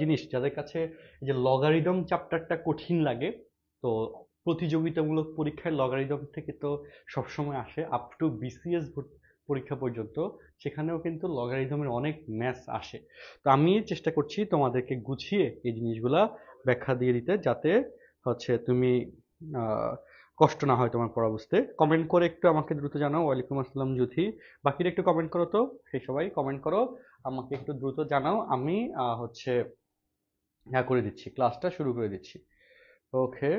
জিনিস যাদের কাছে যে লগারিদম চ্যাপ্টারটা কঠিন লাগে তো প্রতিযোগিতামূলক পরীক্ষায় লগারিদম থেকে তো সবসময় আসে আপ টু বিসিএস পরীক্ষা পর্যন্ত সেখানেও কিন্তু লগারিদমের অনেক ম্যাথ আসে তো আমি চেষ্টা করছি তোমাদেরকে গুছিয়ে এই জিনিসগুলা ব্যাখ্যা দিয়ে দিতে যাতে হচ্ছে তুমি কষ্ট না হয় তোমার পড়া বুঝতে কমেন্ট করে একটু আমাকে দ্রুত জানাও ওয়ালাইকুম আসসালাম জ্যোতি বাকিরা একটু কমেন্ট করো তো সেই সবাই কমেন্ট করো আমাকে একটু দ্রুত জানাও আমি হচ্ছে হ্যাঁ করে দিচ্ছি ক্লাসটা শুরু করে দিচ্ছি ওকে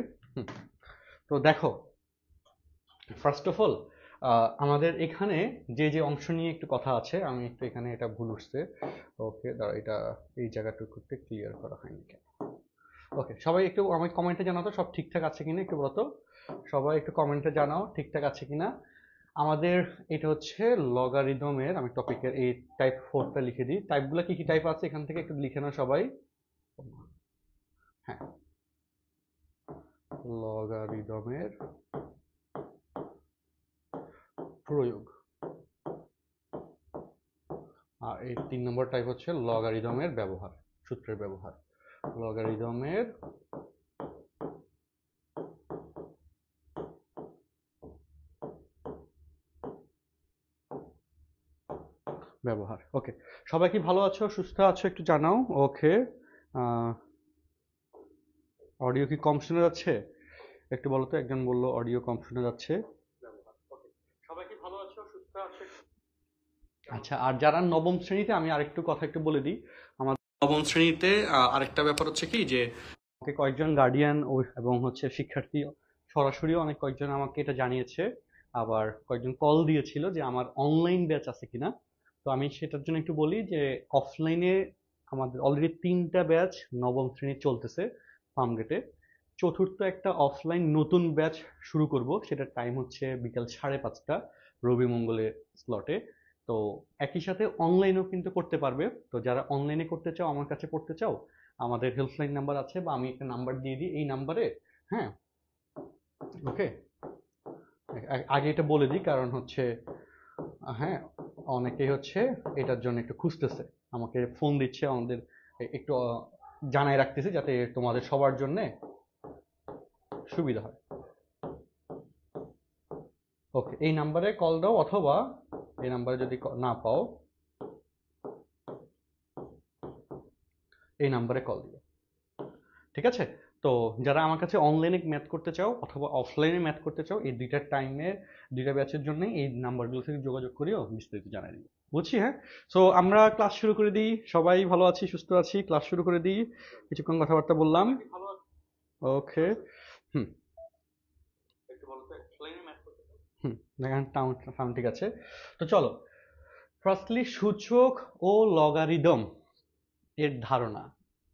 তো দেখো ফার্স্ট অফ অল আমাদের এখানে যে যে অংশ নিয়ে একটু কথা আছে আমি একটু এখানে এটা ভুল উঠছে ওকে দাঁড়া এটা এই জায়গাটুকু ক্লিয়ার করা হয়নি কেন ওকে সবাই একটু আমাকে কমেন্টে জানাও তো সব ঠিকঠাক আছে কিনা একটু বলতো সবাই একটু কমেন্টে জানাও ঠিকঠাক আছে কিনা আমাদের এটা হচ্ছে লগারিদমের আমি টপিকের এই টাইপ ফোরটা লিখে দিই টাইপগুলো কি কি টাইপ আছে এখান থেকে একটু লিখে নাও সবাই হ্যাঁ লগারিদমের প্রয়োগ আর এই তিন নম্বর টাইপ হচ্ছে লগারিদমের ব্যবহার সূত্রের ব্যবহার লগারিদমের ওকে সবাই কি ভালো আছো সুস্থ আছো একটু জানাও ওকে অডিও কি কম শোনা যাচ্ছে একটু বলো তো একজন বললো অডিও কম শোনা যাচ্ছে আচ্ছা আর যারা নবম শ্রেণীতে আমি আরেকটু কথা একটু বলে দিই আমার নবম শ্রেণীতে আরেকটা ব্যাপার হচ্ছে কি যে আমাকে কয়েকজন গার্ডিয়ান ও এবং হচ্ছে শিক্ষার্থী সরাসরি অনেক কয়েকজন আমাকে এটা জানিয়েছে আবার কয়েকজন কল দিয়েছিল যে আমার অনলাইন ব্যাচ আছে কিনা তো আমি সেটার জন্য একটু বলি যে অফলাইনে আমাদের অলরেডি তিনটা ব্যাচ নবম শ্রেণী চলতেছে ফার্মগেটে চতুর্থ একটা অফলাইন নতুন ব্যাচ শুরু করব সেটার টাইম হচ্ছে বিকাল সাড়ে পাঁচটা রবি মঙ্গলের স্লটে তো একই সাথে অনলাইনেও কিন্তু করতে পারবে তো যারা অনলাইনে করতে চাও আমার কাছে করতে চাও আমাদের হেল্পলাইন নাম্বার আছে বা আমি একটা নাম্বার দিয়ে দিই এই নাম্বারে হ্যাঁ ওকে আগে এটা বলে দিই কারণ হচ্ছে হ্যাঁ অনেকেই হচ্ছে এটার জন্য একটু খুঁজতেছে আমাকে ফোন দিচ্ছে আমাদের একটু জানাই রাখতেছি যাতে তোমাদের সবার জন্য সুবিধা হয় ওকে এই নাম্বারে কল দাও অথবা এই নাম্বারে যদি না পাও এই নাম্বারে কল দিও ঠিক আছে তো যারা আমার কাছে অনলাইনে ম্যাথ করতে চাও অথবা অফলাইনে ম্যাথ করতে চাও এই দুইটা টাইমের দুইটা ব্যাচের জন্য এই নাম্বারগুলো থেকে যোগাযোগ করিও বিস্তারিত জানাই দিই বুঝছি হ্যাঁ সো আমরা ক্লাস শুরু করে দিই সবাই ভালো আছি সুস্থ আছি ক্লাস শুরু করে দিই কিছুক্ষণ কথাবার্তা বললাম ওকে হুম হুম টাউন ঠিক আছে তো চলো ফার্স্টলি সূচক ও লগারিদম এর ধারণা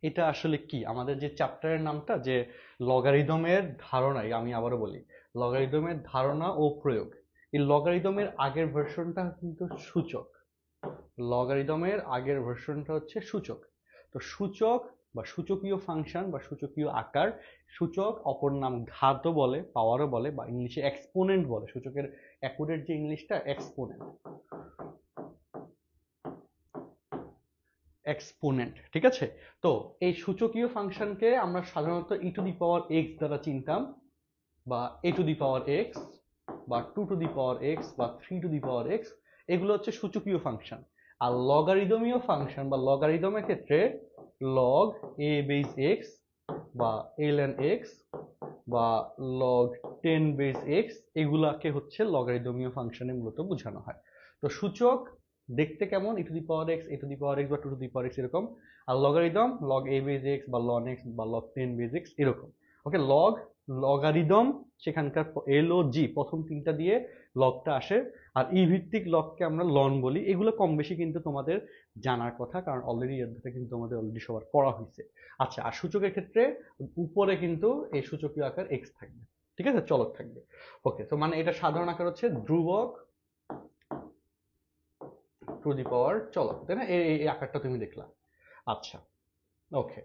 এটা আসলে কি আমাদের যে চ্যাপ্টারের নামটা যে লগারিদমের ধারণা আমি আবারও বলি লগারিদমের ধারণা ও প্রয়োগ এই লগারিদমের আগের ভার্সনটা কিন্তু সূচক লগারিদমের আগের ভার্সনটা হচ্ছে সূচক তো সূচক বা সূচকীয় ফাংশন বা সূচকীয় আকার সূচক অপর নাম ঘাতও বলে পাওয়ারও বলে বা ইংলিশে এক্সপোনেন্ট বলে সূচকের অ্যাকুরেট যে ইংলিশটা এক্সপোনেন্ট এক্সপোনেন্ট ঠিক আছে তো এই সূচকীয় ফাংশনকে আমরা সাধারণত ই টু দি পাওয়ার এক্স দ্বারা চিনতাম বা a to the power x বা two to the power x বা three to the power x এগুলো হচ্ছে সূচকীয় ফাংশন আর লগারিদমীয় ফাংশন বা লগারিদমের ক্ষেত্রে লগ এ বেস এক্স বা এল এন এক্স বা লগ টেন বেস এক্স এগুলাকে হচ্ছে লগারিদমীয় ফাংশনে মূলত বোঝানো হয় তো সূচক দেখতে কেমন e to the power x a to the power x বা two to the power x এরকম আর logarithm log a base x বা লন এক্স বা লগ টেন বেজ এক্স এরকম ওকে লগ লগারিদম সেখানকার এল ও জি প্রথম তিনটা দিয়ে লগটা আসে আর ই e ভিত্তিক লগকে আমরা লন বলি এগুলো কম বেশি কিন্তু তোমাদের জানার কথা কারণ অলরেডি অধ্যায়টা কিন্তু তোমাদের অলরেডি সবার পড়া হয়েছে আচ্ছা আর সূচকের ক্ষেত্রে উপরে কিন্তু এই সূচকীয় আকার এক্স থাকবে ঠিক আছে চলক থাকবে ওকে তো মানে এটা সাধারণ আকার হচ্ছে ধ্রুবক টু দি পাওয়ার চলো তাই না এই আকারটা তুমি দেখলা আচ্ছা ওকে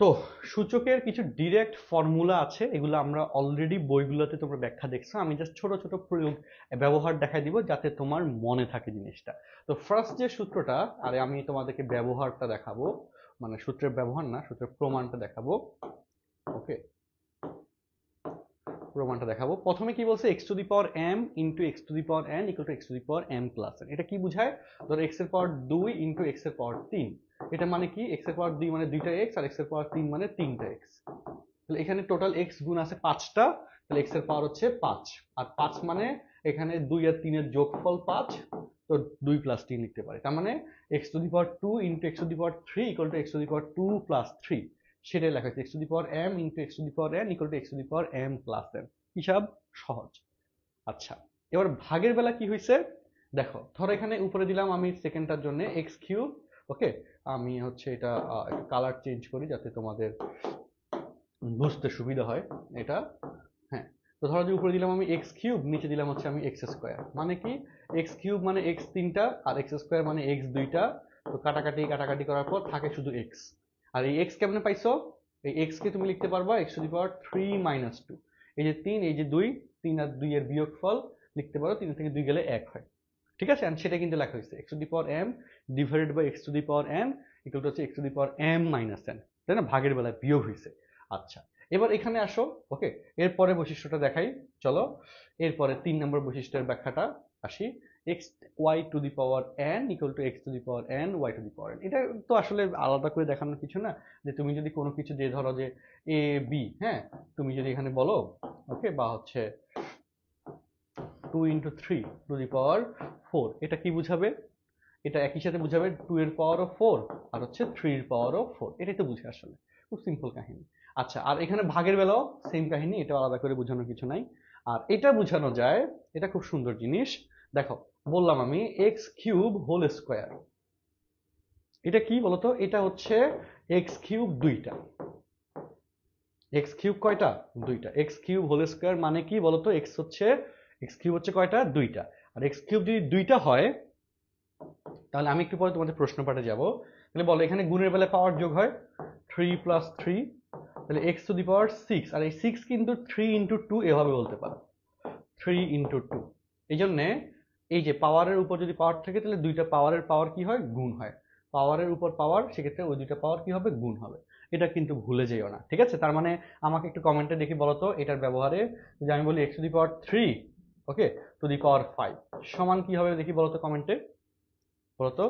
তো সূচকের কিছু ডিরেক্ট ফর্মুলা আছে এগুলো আমরা অলরেডি বইগুলোতে তোমরা ব্যাখ্যা দেখছো আমি জাস্ট ছোট ছোট প্রয়োগ ব্যবহার দেখাই দিব যাতে তোমার মনে থাকে জিনিসটা তো ফার্স্ট যে সূত্রটা আরে আমি তোমাদেরকে ব্যবহারটা দেখাবো মানে সূত্রের ব্যবহার না সূত্রের প্রমাণটা দেখাবো ওকে প্রমাণটা দেখাবো প্রথমে কি বলছে x to the power m into x to the power N equal to x to the power m plus এটা কি বোঝায় ধরো এক্স এর পাওয়ার দুই ইন্টু এক্স এর পাওয়ার তিন এটা মানে কি এক্স এর পাওয়ার দুই মানে দুইটা এক্স আর এক্স এর পাওয়ার তিন মানে তিনটা এক্স তাহলে এখানে টোটাল এক্স গুণ আছে পাঁচটা তাহলে এক্স এর পাওয়ার হচ্ছে পাঁচ আর পাঁচ মানে এখানে দুই আর তিনের যোগফল পাঁচ তো দুই প্লাস তিন লিখতে পারি তার মানে x to the power two into x to the power three equal to x to the power two plus three সেটাই লেখা হয়েছে x to the power m into x to the power N equal to x to the power m plus n হিসাব সহজ আচ্ছা এবার ভাগের বেলা কি হয়েছে দেখো ধর এখানে উপরে দিলাম আমি সেকেন্ডটার জন্য এক্স কিউব ওকে আমি হচ্ছে এটা কালার চেঞ্জ করি যাতে তোমাদের বুঝতে সুবিধা হয় এটা হ্যাঁ তো ধরো যে উপরে দিলাম আমি এক্স কিউব নিচে দিলাম হচ্ছে আমি এক্স স্কোয়ার মানে কি এক্স কিউব মানে এক্স তিনটা আর এক্স স্কোয়ার মানে এক্স দুইটা তো কাটাকাটি কাটাকাটি করার পর থাকে শুধু এক্স আর এই এক্স কেমনে পাইছো এই এক্সকে তুমি লিখতে পারবা x to the power three minus two এই যে তিন এই যে দুই তিন আর দুই এর ফল লিখতে পারো তিন থেকে দুই গেলে এক হয় ঠিক আছে সেটা কিন্তু লেখা হয়েছে x to the power m divided by x to the power N equal to হচ্ছে x to the power m minus n তাই না ভাগের বেলায় বিয়োগ হয়েছে আচ্ছা এবার এখানে আসো ওকে এরপরে বৈশিষ্ট্যটা দেখাই চলো এরপরে তিন নম্বর বৈশিষ্ট্যের ব্যাখ্যাটা আসি x y to the power N equal to x to the power n y to the power n এটা তো আসলে আলাদা করে দেখানোর কিছু না যে তুমি যদি কোনো কিছু দিয়ে ধরো যে এ বি হ্যাঁ তুমি যদি এখানে বলো ওকে বা হচ্ছে two into three to the power four এটা কি বুঝাবে এটা একই সাথে বুঝাবে টু এর পাওয়ার অফ ফোর আর হচ্ছে থ্রির পাওয়ার অফ ফোর এটাই তো বুঝে আসলে খুব সিম্পল কাহিনী আচ্ছা আর এখানে ভাগের বেলাও সেম কাহিনী এটা আলাদা করে বোঝানোর কিছু নাই আর এটা বোঝানো যায় এটা খুব সুন্দর জিনিস দেখো বললাম আমি এক্স কিউব হোল স্কোয়ার এটা কি বলতো এটা হচ্ছে এক্স কিউব দুইটা এক্স কিউব কয়টা দুইটা এক্স কিউব হোল স্কোয়ার মানে কি বলতো এক্স হচ্ছে এক্স কিউব হচ্ছে কয়টা দুইটা আর এক্স কিউব যদি দুইটা হয় তাহলে আমি একটু পরে তোমাদের প্রশ্ন পাঠে যাবো তাহলে বলো এখানে গুণের বেলায় পাওয়ার যোগ হয় থ্রি প্লাস থ্রি তাহলে x to the power six আর এই সিক্স কিন্তু থ্রি ইন্টু টু এভাবে বলতে পারো থ্রি ইন্টু টু এই জন্যে এই যে পাওয়ারের উপর যদি পাওয়ার থাকে তাহলে দুইটা পাওয়ারের পাওয়ার কি হয় গুণ হয় পাওয়ারের উপর পাওয়ার সেক্ষেত্রে ওই দুইটা পাওয়ার কি হবে গুণ হবে এটা কিন্তু ভুলে যেও না ঠিক আছে তার মানে আমাকে একটু কমেন্টে দেখি বলতো এটার ব্যবহারে যে আমি বলি x to the power three okay to the power five সমান কি হবে দেখি বলতো কমেন্টে বলতো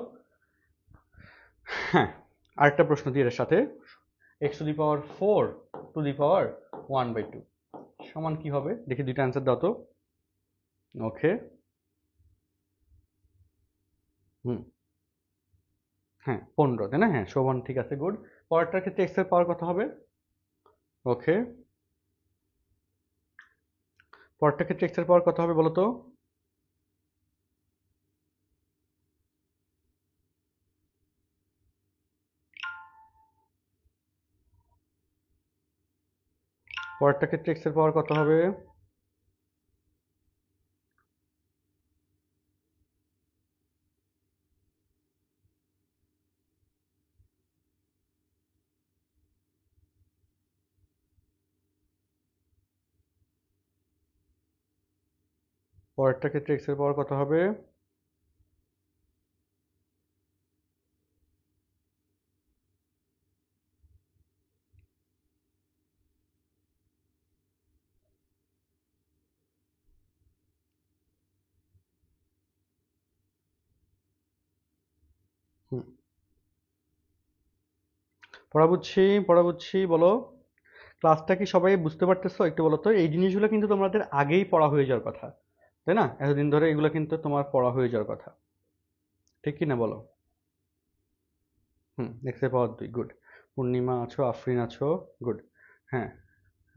হ্যাঁ আরেকটা প্রশ্ন দিয়ে এর সাথে x to the power four to the power one by two সমান কি হবে দেখি দুইটা অ্যান্সার দাও তো ওকে হুম হ্যাঁ পনেরো তাই না হ্যাঁ শোভন ঠিক আছে গুড পরেরটার ক্ষেত্রে এক্সের পাওয়ার কত হবে ওকে পরেরটার ক্ষেত্রে এক্সের পাওয়ার কত হবে বলো তো পরেরটা ক্ষেত্রে এর পাওয়ার কত হবে পরেরটা ক্ষেত্রে এক্সের পাওয়ার কত হবে পড়া বুঝছি পড়া বুঝছি বলো ক্লাসটা কি সবাই বুঝতে পারতেছো একটু বলো তো এই জিনিসগুলো কিন্তু তোমাদের আগেই পড়া হয়ে যাওয়ার কথা তাই না এতদিন ধরে এগুলো কিন্তু তোমার পড়া হয়ে যাওয়ার কথা ঠিক কি না বলো হুম দেখতে পাওয়ার দুই গুড পূর্ণিমা আছো আফরিন আছো গুড হ্যাঁ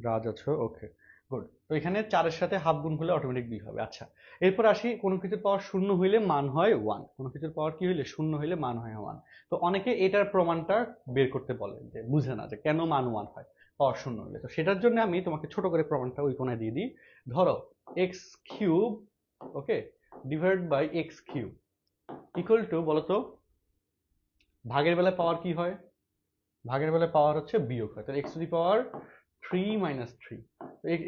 রাজ আছো ওকে গুড তো এখানে চারের সাথে হাফ গুণ হলে অটোমেটিক দুই হবে আচ্ছা এরপর আসি কোনো কিছুর পাওয়ার শূন্য হইলে মান হয় ওয়ান কোনো কিছুর পাওয়ার কি হইলে শূন্য হইলে মান হয় ওয়ান তো অনেকে এটার প্রমাণটা বের করতে বলে যে বুঝে না যে কেন মান ওয়ান হয় পাওয়ার শূন্য হইলে তো সেটার জন্য আমি তোমাকে ছোট করে প্রমাণটা ওই কোনায় দিয়ে দিই ধরো x cube okay divide by x cube equal to বলতো ভাগের বেলায় পাওয়ার কি হয় ভাগের বেলায় পাওয়ার হচ্ছে বিয়োগ হয় তাহলে x to the power three minus three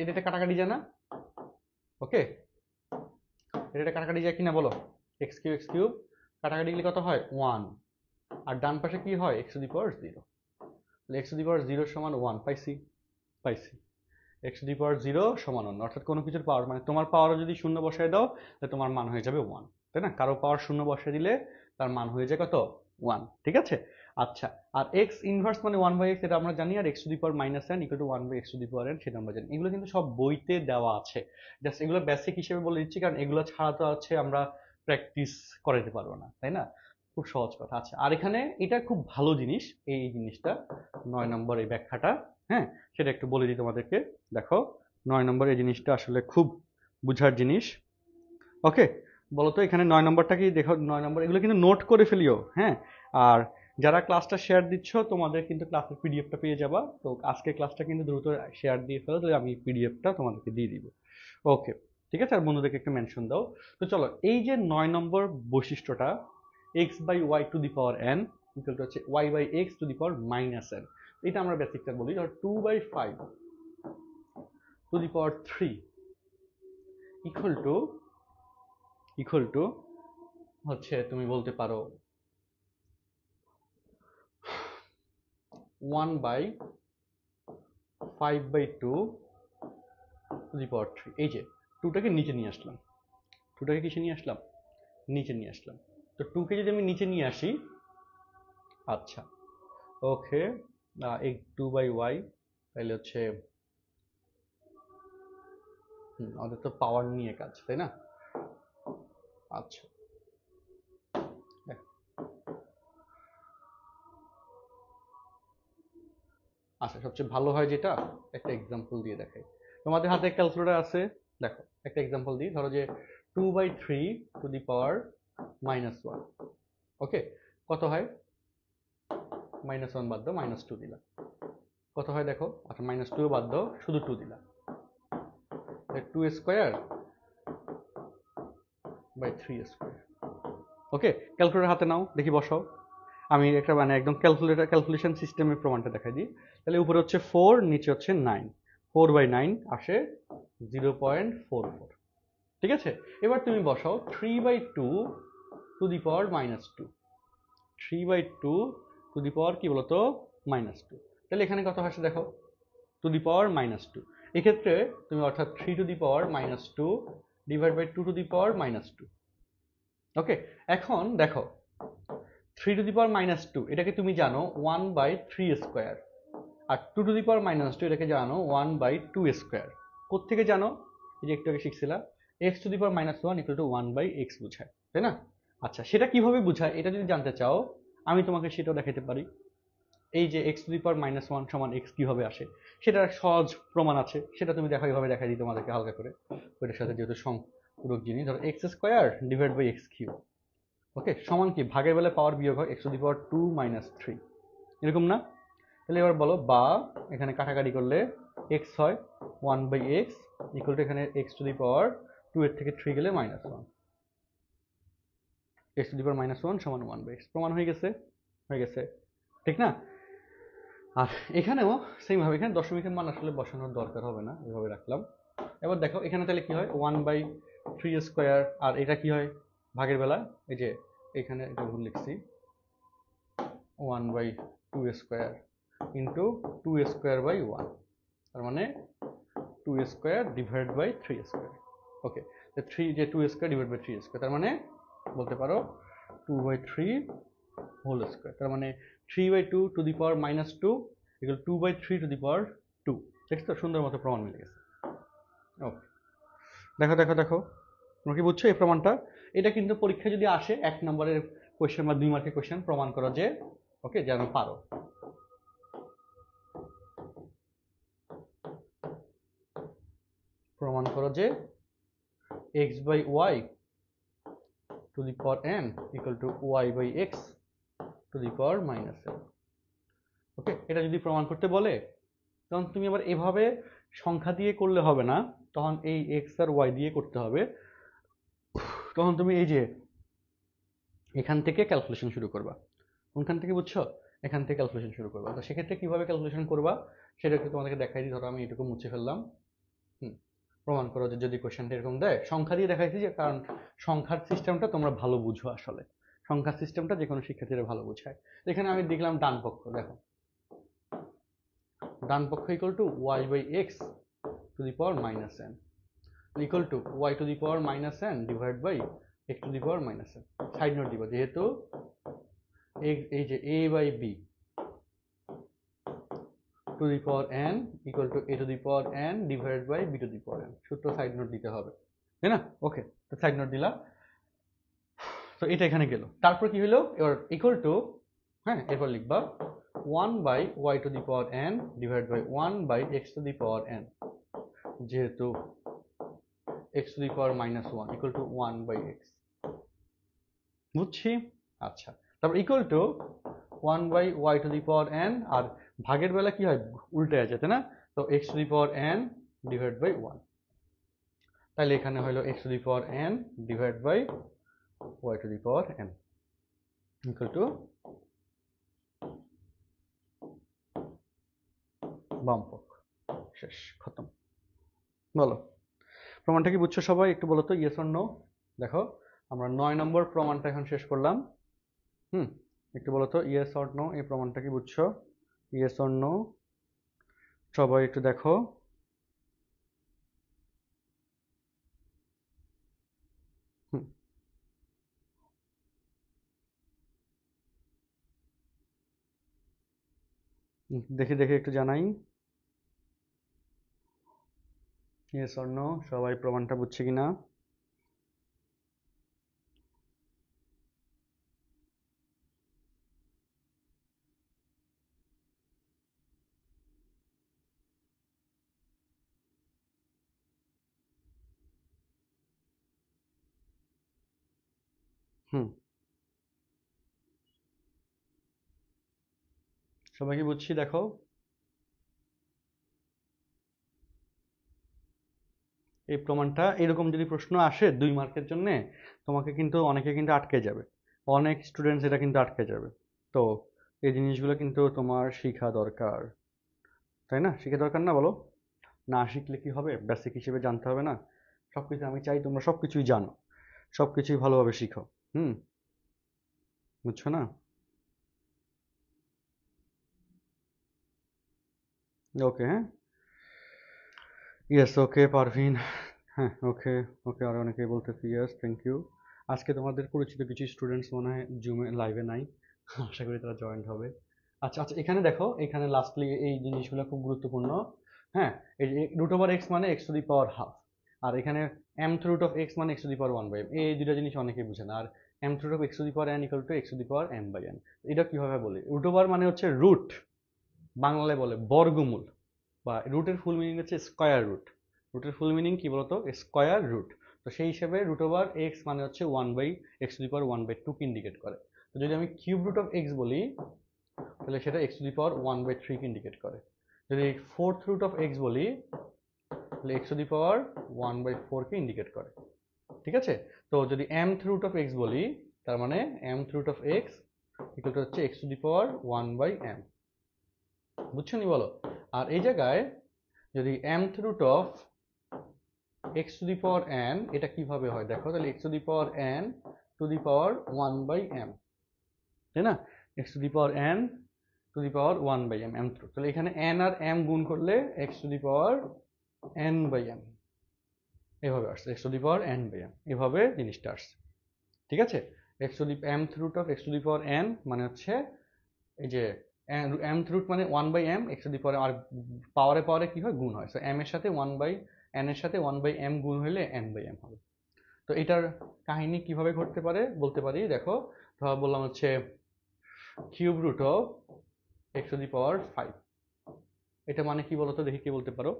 এটা একটা কাটাকাটি যায় না ওকে এটা একটা কাটাকাটি যায় কিনা বলো এক্স কিউব এক্স কিউব কাটাকাটি গেলে কত হয় ওয়ান আর ডান পাশে কি হয় x to the power zero x to the power zero সমান ওয়ান পাইছি পাইছি এক্স ডি পাওয়ার জিরো সমান অন্য অর্থাৎ কোনো কিছুর পাওয়ার মানে তোমার পাওয়ারও যদি শূন্য বসায় দাও তাহলে তোমার মান হয়ে যাবে ওয়ান তাই না কারো পাওয়ার শূন্য বসায় দিলে তার মান হয়ে যায় কত ওয়ান ঠিক আছে আচ্ছা আর এক্স ইনভার্স মানে ওয়ান বাই এক্স এটা আমরা জানি আর x to the power minus n equal to one by x to the power n সেটা আমরা জানি এগুলো কিন্তু সব বইতে দেওয়া আছে জাস্ট এগুলো বেসিক হিসেবে বলে দিচ্ছি কারণ এগুলো ছাড়া তো আছে আমরা প্র্যাকটিস করাতে পারবো না তাই না খুব সহজ কথা আচ্ছা আর এখানে এটা খুব ভালো জিনিস এই জিনিসটা নয় নম্বর এই ব্যাখ্যাটা হ্যাঁ সেটা একটু বলে দিই তোমাদেরকে দেখো নয় নম্বর এই জিনিসটা আসলে খুব বুঝার জিনিস ওকে বলো তো এখানে নয় নম্বরটা কি দেখো নয় নম্বর এগুলো কিন্তু নোট করে ফেলিও হ্যাঁ আর যারা ক্লাসটা শেয়ার দিচ্ছ তোমাদের কিন্তু ক্লাসের পিডিএফটা পেয়ে যাবা তো আজকে ক্লাসটা কিন্তু দ্রুত শেয়ার দিয়ে ফেলো তো আমি পিডিএফটা তোমাদেরকে দিয়ে দিব ওকে ঠিক আছে আর বন্ধুদেরকে একটু মেনশন দাও তো চলো এই যে নয় নম্বর বৈশিষ্ট্যটা x by y to the power N equal to হচ্ছে y by x to the power minus n এটা আমরা বেসিকটা বলি ধর two by five to the power three equal to equal to হচ্ছে তুমি বলতে পারো one by five by two to the power three এই যে টুটাকে নিচে নিয়ে আসলাম টুটাকে কিসে নিয়ে আসলাম নিচে নিয়ে আসলাম তো টুকে যদি আমি নিচে নিয়ে আসি আচ্ছা ওকে না x two by y তাহলে হচ্ছে আমাদের তো power নিয়ে কাজ তাই না আচ্ছা আচ্ছা সবচেয়ে ভালো হয় যেটা একটা এক্সাম্পল দিয়ে দেখাই তোমাদের হাতে ক্যালকুলেটার আছে দেখো একটা এক্সাম্পল দিই ধরো যে two by three to the power minus one okay কত হয় মাইনাস ওয়ান বাদ দাও মাইনাস টু দিলাম কত হয় দেখো আচ্ছা মাইনাস টু বাদ দাও শুধু টু দিলাম two square by three square okay calculator হাতে নাও দেখি বসাও আমি একটা মানে একদম ক্যালকুলেটার ক্যালকুলেশন সিস্টেমের প্রমাণটা দেখাই দিই তাহলে উপরে হচ্ছে ফোর নিচে হচ্ছে নাইন ফোর বাই নাইন আসে জিরো পয়েন্ট ফোর ফোর ঠিক আছে এবার তুমি বসাও three by two to the power minus two three by two to the power কী বলতো মাইনাস টু তাহলে এখানে কত আসে দেখো to the power minus two এক্ষেত্রে তুমি অর্থাৎ three to the power minus two divide by two to the power minus two okay এখন দেখো three to the power minus two এটাকে তুমি জানো ওয়ান বাই থ্রি স্কোয়ার আর two to the power minus two এটাকে জানো one by two square কোথেকে জানো এই যে একটু আগে শিখছিলাম x to the power minus one equal to one by x বোঝায় তাই না আচ্ছা সেটা কিভাবে বোঝায় এটা যদি জানতে চাও আমি তোমাকে সেটাও দেখাতে পারি এই যে x to power minus one সমান এক্স কীভাবে আসে সেটার সহজ প্রমাণ আছে সেটা তুমি দেখো এইভাবে দেখা দিই তোমাদেরকে হালকা করে ওইটার সাথে যেহেতু সংপূরক জিনিস ধরো x square divide by x cube okay সমান কি ভাগের বেলা পাওয়ার বিয়োগ হয় x to power two minus three এরকম না তাহলে এবার বলো বা এখানে কাটাকাটি করলে এক্স হয় one by x equal to এখানে x to the power two এর থেকে থ্রি গেলে minus one x to the power minus one সমান ওয়ান বাই এক্স প্রমাণ হয়ে গেছে হয়ে গেছে ঠিক না আর এখানেও সেমভাবে এখানে দশমিকের মান আসলে বসানোর দরকার হবে না এভাবে রাখলাম এবার দেখো এখানে তাহলে কি হয় ওয়ান বাই থ্রি স্কোয়ার আর এটা কি হয় ভাগের বেলা এই যে এখানে এটা ভুল লিখছি one by two square into two square by one তার মানে two square divide by three square okay three যে two square divide by three square তার মানে বলতে পারো two by three whole square তার মানে three by two to the power minus two এগুলো two by three to the power two দেখছো তো সুন্দর মতো প্রমাণ মিলে গেছে ওকে দেখো দেখো দেখো তোমরা কি বুঝছো এই প্রমাণটা এটা কিন্তু পরীক্ষায় যদি আসে এক নম্বরের কোয়েশ্চেন বা দুই মার্কের কোয়েশ্চেন প্রমাণ করো যে ওকে যেন পারো প্রমাণ করো যে x by y to the power n equal to y by x to the power minus n okay এটা যদি প্রমাণ করতে বলে তখন তুমি আবার এভাবে সংখ্যা দিয়ে করলে হবে না তখন এই এক্স আর ওয়াই দিয়ে করতে হবে তখন তুমি এই যে এখান থেকে ক্যালকুলেশন শুরু করবা কোনখান থেকে বুঝছো এখান থেকে ক্যালকুলেশন শুরু করবা তো সেক্ষেত্রে কীভাবে ক্যালকুলেশন করবা সেটা একটু তোমাদেরকে দেখাই দিই ধরো আমি এটুকু মুছে ফেললাম প্রমাণ করো যে যদি কোয়েশ্চেনটা এরকম দেয় সংখ্যা দিয়ে দেখাইছি যে কারণ সংখ্যার সিস্টেমটা তোমরা ভালো বুঝো আসলে সংখ্যা সিস্টেমটা যে কোনো শিক্ষার্থীরা ভালো বুঝায় এখানে আমি দেখলাম ডান পক্ষ দেখো ডান পক্ষ equal to y by x to the power minus n equal to y to the power minus n divide by x to the power minus n side note দিবা যেহেতু এই যে a by b to the power n equal to a to the power n divide by b to the power n সূত্র side note দিতে হবে তাই না ওকে তো সাইড নোট দিলাম তো এটা এখানে গেল তারপর কি হলো এবার ইকুয়াল টু হ্যাঁ এরপর লিখবা one by y to the power n divide by one by x to the power n যেহেতু x to the power minus one equal to one by x বুঝছি আচ্ছা তারপর equal to one by y to the power আর ভাগের বেলা কি হয় উল্টে আছে তাই না তো x to the power n divide by one তাহলে এখানে হলো x to the power n divide by y to the power N equal to বামপক শেষ খতম বলো প্রমাণটা কি বুঝছো সবাই একটু বলো তো ইয়েস অর নো দেখো আমরা নয় নম্বর প্রমাণটা এখন শেষ করলাম হুম একটু বলো তো ইয়েস অর নো এই প্রমাণটা কি বুঝছো ইয়েস অর নো সবাই একটু দেখো দেখি দেখি একটু জানাই ইয়েস অর নো সবাই প্রমাণটা বুঝছে কিনা সবাই কি বুঝছি দেখো এই প্রমাণটা এরকম যদি প্রশ্ন আসে দুই মার্কের জন্য তোমাকে কিন্তু অনেকে কিন্তু আটকে যাবে অনেক স্টুডেন্টস এটা কিন্তু আটকে যাবে তো এই জিনিসগুলো কিন্তু তোমার শেখা দরকার তাই না শেখা দরকার না বলো না শিখলে কি হবে বেসিক হিসেবে জানতে হবে না সব কিছু আমি চাই তোমরা সব কিছুই জানো সব কিছুই ভালোভাবে শিখো হুম বুঝছো না ওকে হ্যাঁ ইয়েস ওকে পারভিন হ্যাঁ ওকে ওকে আর অনেকে বলতেছি ইয়েস থ্যাংক ইউ আজকে তোমাদের পরিচিত কিছু স্টুডেন্টস মনে হয় জুমে লাইভে নাই আশা করি তারা জয়েন্ট হবে আচ্ছা আচ্ছা এখানে দেখো এখানে লাস্টলি এই জিনিসগুলো খুব গুরুত্বপূর্ণ হ্যাঁ এই রুট ওভার এক্স মানে x to the power half আর এখানে mth root of x মানে x to the power one by m এই দুটো জিনিস অনেকেই বুঝে না আর mth root of x to the power n equal to x to the power m by n এটা কীভাবে বলি রুট ওভার মানে হচ্ছে রুট বাংলায় বলে বর্গমূল বা রুটের ফুল মিনিং হচ্ছে স্কোয়ার রুট রুটের ফুল মিনিং কী বলতো স্কোয়ার রুট তো সেই হিসেবে রুট ওভার এক্স মানে হচ্ছে one by x to power one by টুকে ইন্ডিকেট করে তো যদি আমি কিউব রুট অফ এক্স বলি তাহলে সেটা x to power one by থ্রিকে ইন্ডিকেট করে যদি ফোর্থ রুট অফ এক্স বলি তাহলে x to power one by ফোরকে ইন্ডিকেট করে ঠিক আছে তো যদি এম রুট অফ এক্স বলি তার মানে m root of x equal to হচ্ছে x to power one by m বুঝছো নি বলো আর এই জায়গায় যদি M through of x to the power n এটা কিভাবে হয় দেখো তাহলে x to the power n to the power one by m তাই না x to the power n to the power one by m mth তাহলে এখানে n আর এম গুণ করলে x to the power N by M এভাবে আসছে X to the power N by M এভাবে জিনিসটা আসছে ঠিক আছে X to the M through of x to the power N মানে হচ্ছে এই যে এম রুট মানে one by M X the power আর পাওয়ারে পাওয়ারে কী হয় গুণ হয় সো এম এর সাথে ওয়ান বাই এন এর সাথে ওয়ান বাই এম গুণ হলে এন বাই এম হবে তো এটার কাহিনী কিভাবে ঘটতে পারে বলতে পারি দেখো ধর বললাম হচ্ছে cube root of x the power five এটা মানে কি বলতো দেখি কি বলতে পারো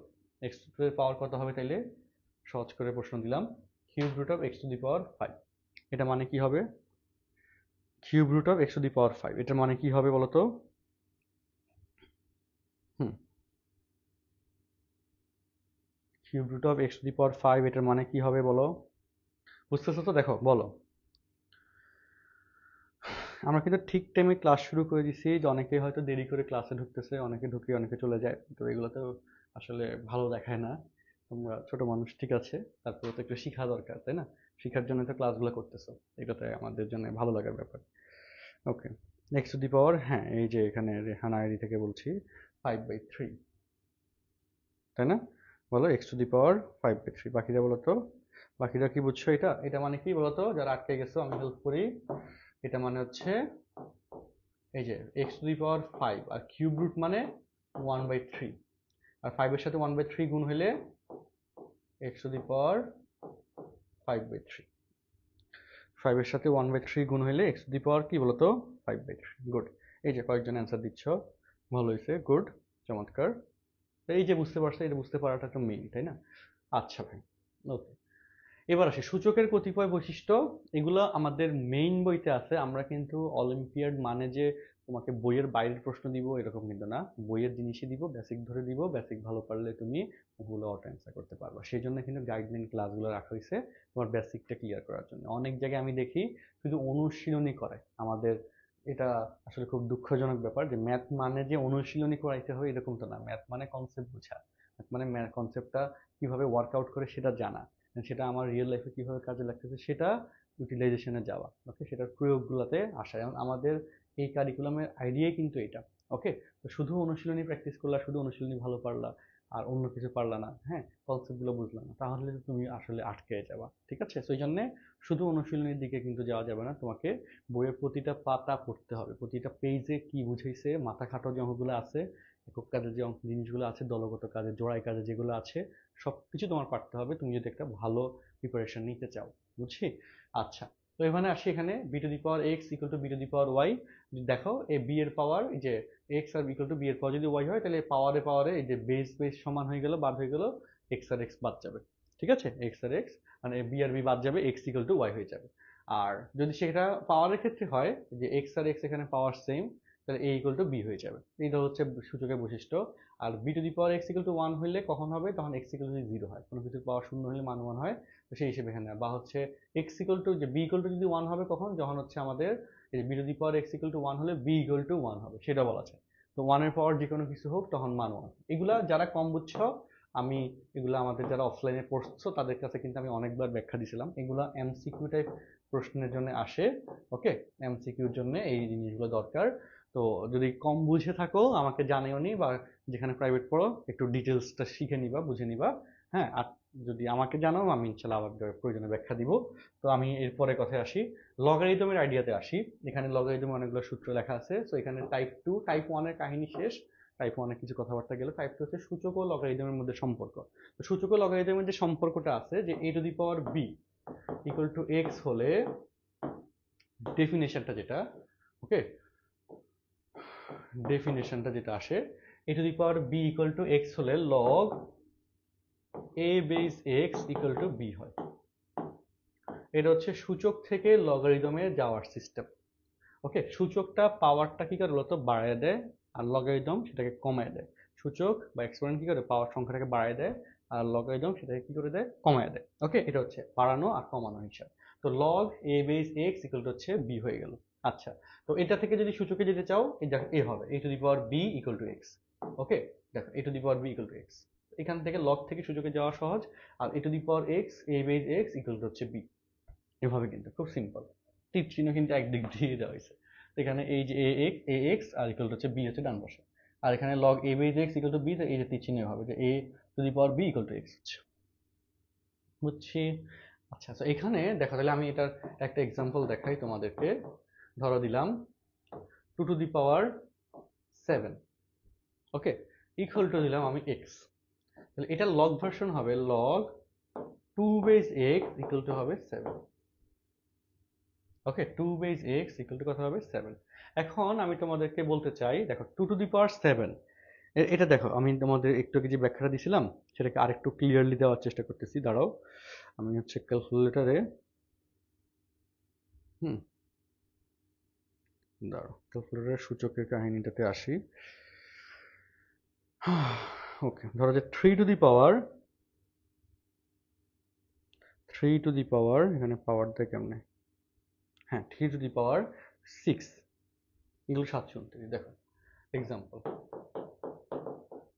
এক্স টু পাওয়ার কত হবে তাইলে সহজ করে প্রশ্ন দিলাম cube root of x to the power five এটা মানে কি হবে cube root of x to the power five এটা মানে কি হবে বলতো cube root of x to the power five এটার মানে কি হবে বলো বুঝতেছ তো দেখো বলো আমরা কিন্তু ঠিক টাইমে ক্লাস শুরু করে দিছি যে অনেকে হয়তো দেরি করে ক্লাসে ঢুকতেছে অনেকে ঢুকে অনেকে চলে যায় তো এগুলো তো আসলে ভালো দেখায় না তোমরা ছোট মানুষ ঠিক আছে তারপরে তো একটু শেখা দরকার তাই না শেখার জন্য তো ক্লাসগুলো করতেছো এটা তো আমাদের জন্য ভালো লাগার ব্যাপার ওকে এক্স টু দি পাওয়ার হ্যাঁ এই যে এখানে রেহানা আইডি থেকে বলছি ফাইভ বাই থ্রি তাই না বলো x to the power five by three বাকিটা বলো তো বাকিটা কি বুঝছো এটা এটা মানে কি বলো তো যারা আটকে গেছো আমি হেল্প করি এটা মানে হচ্ছে এই যে x to the power five আর কিউব রুট মানে ওয়ান বাই থ্রি আর ফাইভের সাথে ওয়ান বাই থ্রি গুণ হলে x to the power five by three ফাইভের সাথে ওয়ান বাই থ্রি গুণ হলে এক্স টু দি পাওয়ার কি বলতো ফাইভ বাই থ্রি গুড এই যে কয়েকজন অ্যান্সার দিচ্ছ ভালো হয়েছে গুড চমৎকার এই যে বুঝতে পারছে এটা বুঝতে পারাটা একটা মেইন তাই না আচ্ছা ভাই ওকে এবার আসে সূচকের কতিপয় বৈশিষ্ট্য এগুলো আমাদের মেইন বইতে আছে আমরা কিন্তু অলিম্পিয়াড মানে যে তোমাকে বইয়ের বাইরের প্রশ্ন দিব এরকম কিন্তু না বইয়ের জিনিসই দিব বেসিক ধরে দিব বেসিক ভালো পারলে তুমি ওগুলো অটো অ্যান্সার করতে পারবো সেই জন্য কিন্তু গাইডলাইন ক্লাসগুলো রাখা হয়েছে তোমার বেসিকটা ক্লিয়ার করার জন্য অনেক জায়গায় আমি দেখি শুধু অনুশীলনী করে আমাদের এটা আসলে খুব দুঃখজনক ব্যাপার যে ম্যাথ মানে যে অনুশীলনী করাইতে হয় এরকম তো না ম্যাথ মানে কনসেপ্ট বোঝা ম্যাথ মানে কনসেপ্টটা কীভাবে ওয়ার্কআউট করে সেটা জানা সেটা আমার রিয়েল লাইফে কীভাবে কাজে লাগতেছে সেটা ইউটিলাইজেশনে যাওয়া ওকে সেটার প্রয়োগগুলোতে আসা যেমন আমাদের এই কারিকুলামের আইডিয়াই কিন্তু এটা ওকে তো শুধু অনুশীলনী প্র্যাকটিস করলা শুধু অনুশীলনী ভালো পারলা আর অন্য কিছু পারলা না হ্যাঁ কনসেপ্টগুলো বুঝলাম না তাহলে তুমি আসলে আটকে যাবা ঠিক আছে সেই জন্যে শুধু অনুশীলনের দিকে কিন্তু যাওয়া যাবে না তোমাকে বইয়ের প্রতিটা পাতা পড়তে হবে প্রতিটা পেজে কি বুঝাইছে মাথা খাটো যে অঙ্কগুলো আছে একক কাজের যে অঙ্ক জিনিসগুলো আছে দলগত কাজে জোড়াই কাজে যেগুলো আছে সব কিছু তোমার পারতে হবে তুমি যদি একটা ভালো প্রিপারেশন নিতে চাও বুঝছি আচ্ছা তো এখানে আসি এখানে b to the power x equal to b to the power y দেখো এ বি এর পাওয়ার যে এক্স আর ইকুয়াল টু বি এর পাওয়ার যদি ওয়াই হয় তাহলে পাওয়ারে পাওয়ারে এই যে বেস বেস সমান হয়ে গেল বাদ হয়ে গেল এক্স আর এক্স বাদ যাবে ঠিক আছে এক্স আর এক্স মানে বি আর বি বাদ যাবে এক্স ইকাল টু ওয়াই হয়ে যাবে আর যদি সেটা পাওয়ারের ক্ষেত্রে হয় যে এক্স আর এক্স এখানে পাওয়ার সেম তাহলে এ ইকুয়াল টু বি হয়ে যাবে এইটা হচ্ছে সূচকের বৈশিষ্ট্য আর b to the power x equal to one হলে কখন হবে তখন এক্স ইকুয়াল টু জিরো হয় কোনো কিছু পাওয়ার শূন্য হলে মান ওয়ান হয় তো সেই হিসেবে এখানে বা হচ্ছে এক্স ইকুয়াল টু যে বি ইকুয়াল টু যদি ওয়ান হবে কখন যখন হচ্ছে আমাদের এই b to the power x equal to one হলে বি ইকুয়াল টু ওয়ান হবে সেটা বলা যায় তো ওয়ানের পাওয়ার যে কোনো কিছু হোক তখন মান ওয়ান এগুলা যারা কম বুঝছো আমি এগুলো আমাদের যারা অফলাইনে পড়ছো তাদের কাছে কিন্তু আমি অনেকবার ব্যাখ্যা দিয়েছিলাম এগুলো এমসিকিউ টাইপ প্রশ্নের জন্য আসে ওকে এমসিকিউর জন্য এই জিনিসগুলো দরকার তো যদি কম বুঝে থাকো আমাকে জানিও নি বা যেখানে প্রাইভেট পড়ো একটু ডিটেলসটা শিখে নিবা বুঝে নিবা হ্যাঁ আর যদি আমাকে জানাও আমি ইনশাল্লাহ আবার প্রয়োজনে ব্যাখ্যা দিব তো আমি এরপরে কথায় আসি লগারিদমের আইডিয়াতে আসি এখানে লগারিদমে অনেকগুলো সূত্র লেখা আছে সো এখানে টাইপ টু টাইপ ওয়ানের কাহিনী শেষ টাইপ ওয়ানের কিছু কথাবার্তা গেল টাইপ টু হচ্ছে সূচক ও লগারিদমের মধ্যে সম্পর্ক তো সূচক ও লগারিদমের মধ্যে সম্পর্কটা আছে যে a to the power b equal to x হলে ডেফিনেশনটা যেটা ওকে ডেফিনেশনটা যেটা আসে a to the power b equal to x হলে log A base x equal to b হয় এটা হচ্ছে সূচক থেকে লগারিদমে যাওয়ার সিস্টেম ওকে সূচকটা পাওয়ারটা কি করে বলতো বাড়ায় দেয় আর লগারিদম সেটাকে কমায় দেয় সূচক বা এক্সপোনেন্ট কী করে পাওয়ার সংখ্যাটাকে বাড়ায় দেয় আর লগারিদম সেটাকে কী করে দেয় কমায় দেয় ওকে এটা হচ্ছে বাড়ানো আর কমানো হিসাব তো log A base x equal to হচ্ছে বি হয়ে গেল আচ্ছা তো এটা থেকে যদি সূচকে যেতে চাও দেখো এ হবে a to the power b equal to x okay দেখো a to the power b equal to x এখান থেকে লগ থেকে সূচকে যাওয়া সহজ আর a to the power x a base x equal to হচ্ছে বি এভাবে কিন্তু খুব সিম্পল তীর চিহ্ন কিন্তু একদিক দিয়ে দেওয়া হয়েছে এখানে এই যে এ এক্স এ এক্স আর ইকুয়াল হচ্ছে বি হচ্ছে ডান পাশে আর এখানে log a b x equal to b তো এই তিচ্ছি চিহ্ন হবে যে a to the power b equal to x বুঝছি আচ্ছা তো এখানে দেখা তাহলে আমি এটার একটা এক্সাম্পল দেখাই তোমাদেরকে ধরো দিলাম two to the power seven okay equal to দিলাম আমি এক্স তাহলে এটা লগ ভার্সন হবে log two base x equal to হবে seven okay two base x equal to কত হবে সেভেন এখন আমি তোমাদেরকে বলতে চাই দেখো two to the power seven এটা দেখো আমি তোমাদের একটু কি যে ব্যাখ্যাটা দিছিলাম সেটাকে আরেকটু ক্লিয়ারলি দেওয়ার চেষ্টা করতেছি দাঁড়াও আমি হচ্ছে ক্যালকুলেটারে হুম দাঁড়াও ক্যালকুলেটারের সূচকের কাহিনীটাতে আসি ওকে ধরো যে three to the power three to the power এখানে পাওয়ার দেয় কেমনে হ্যাঁ three to the power six এগুলো সাতশো উনত্রিশ দেখো example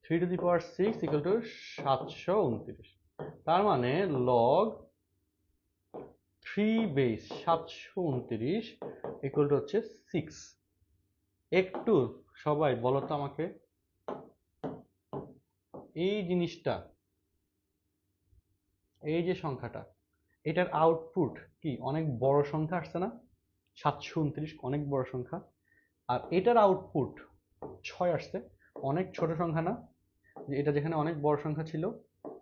three to the power six equal to সাতশো উনত্রিশ তার মানে লগ থ্রি বেস সাতশো উনত্রিশ ইকুয়াল টু হচ্ছে সিক্স একটু সবাই বলো তো আমাকে এই জিনিসটা এই যে সংখ্যাটা এটার আউটপুট কি অনেক বড় সংখ্যা আসছে না সাতশো উনত্রিশ অনেক বড় সংখ্যা আর এটার আউটপুট ছয় আসছে অনেক ছোট সংখ্যা না যে এটা যেখানে অনেক বড় সংখ্যা ছিল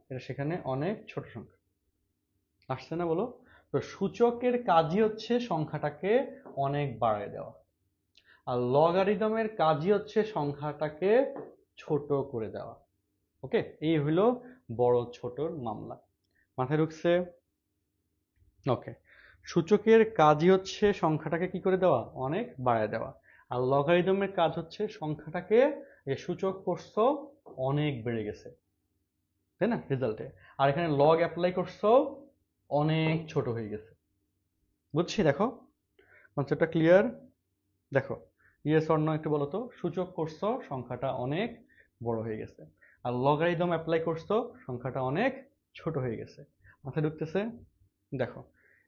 এটা সেখানে অনেক ছোট সংখ্যা আসছে না বলো তো সূচকের কাজই হচ্ছে সংখ্যাটাকে অনেক বাড়ায় দেওয়া আর লগারিদমের কাজই হচ্ছে সংখ্যাটাকে ছোট করে দেওয়া ওকে এই হলো বড় ছোটর মামলা মাথায় ঢুকছে ওকে সূচকের কাজই হচ্ছে সংখ্যাটাকে কি করে দেওয়া অনেক বাড়ায় দেওয়া আর লগারিদমের কাজ হচ্ছে সংখ্যাটাকে যে সূচক করছো অনেক বেড়ে গেছে তাই না রেজাল্টে আর এখানে লগ অ্যাপ্লাই করছো অনেক ছোট হয়ে গেছে বুঝছি দেখো কনসেপ্টটা ক্লিয়ার দেখো ইয়েস স্বর্ণ একটু বলো তো সূচক করছো সংখ্যাটা অনেক বড় হয়ে গেছে আর লগারিদম অ্যাপ্লাই করছো সংখ্যাটা অনেক ছোট হয়ে গেছে মাথায় ঢুকতেছে দেখো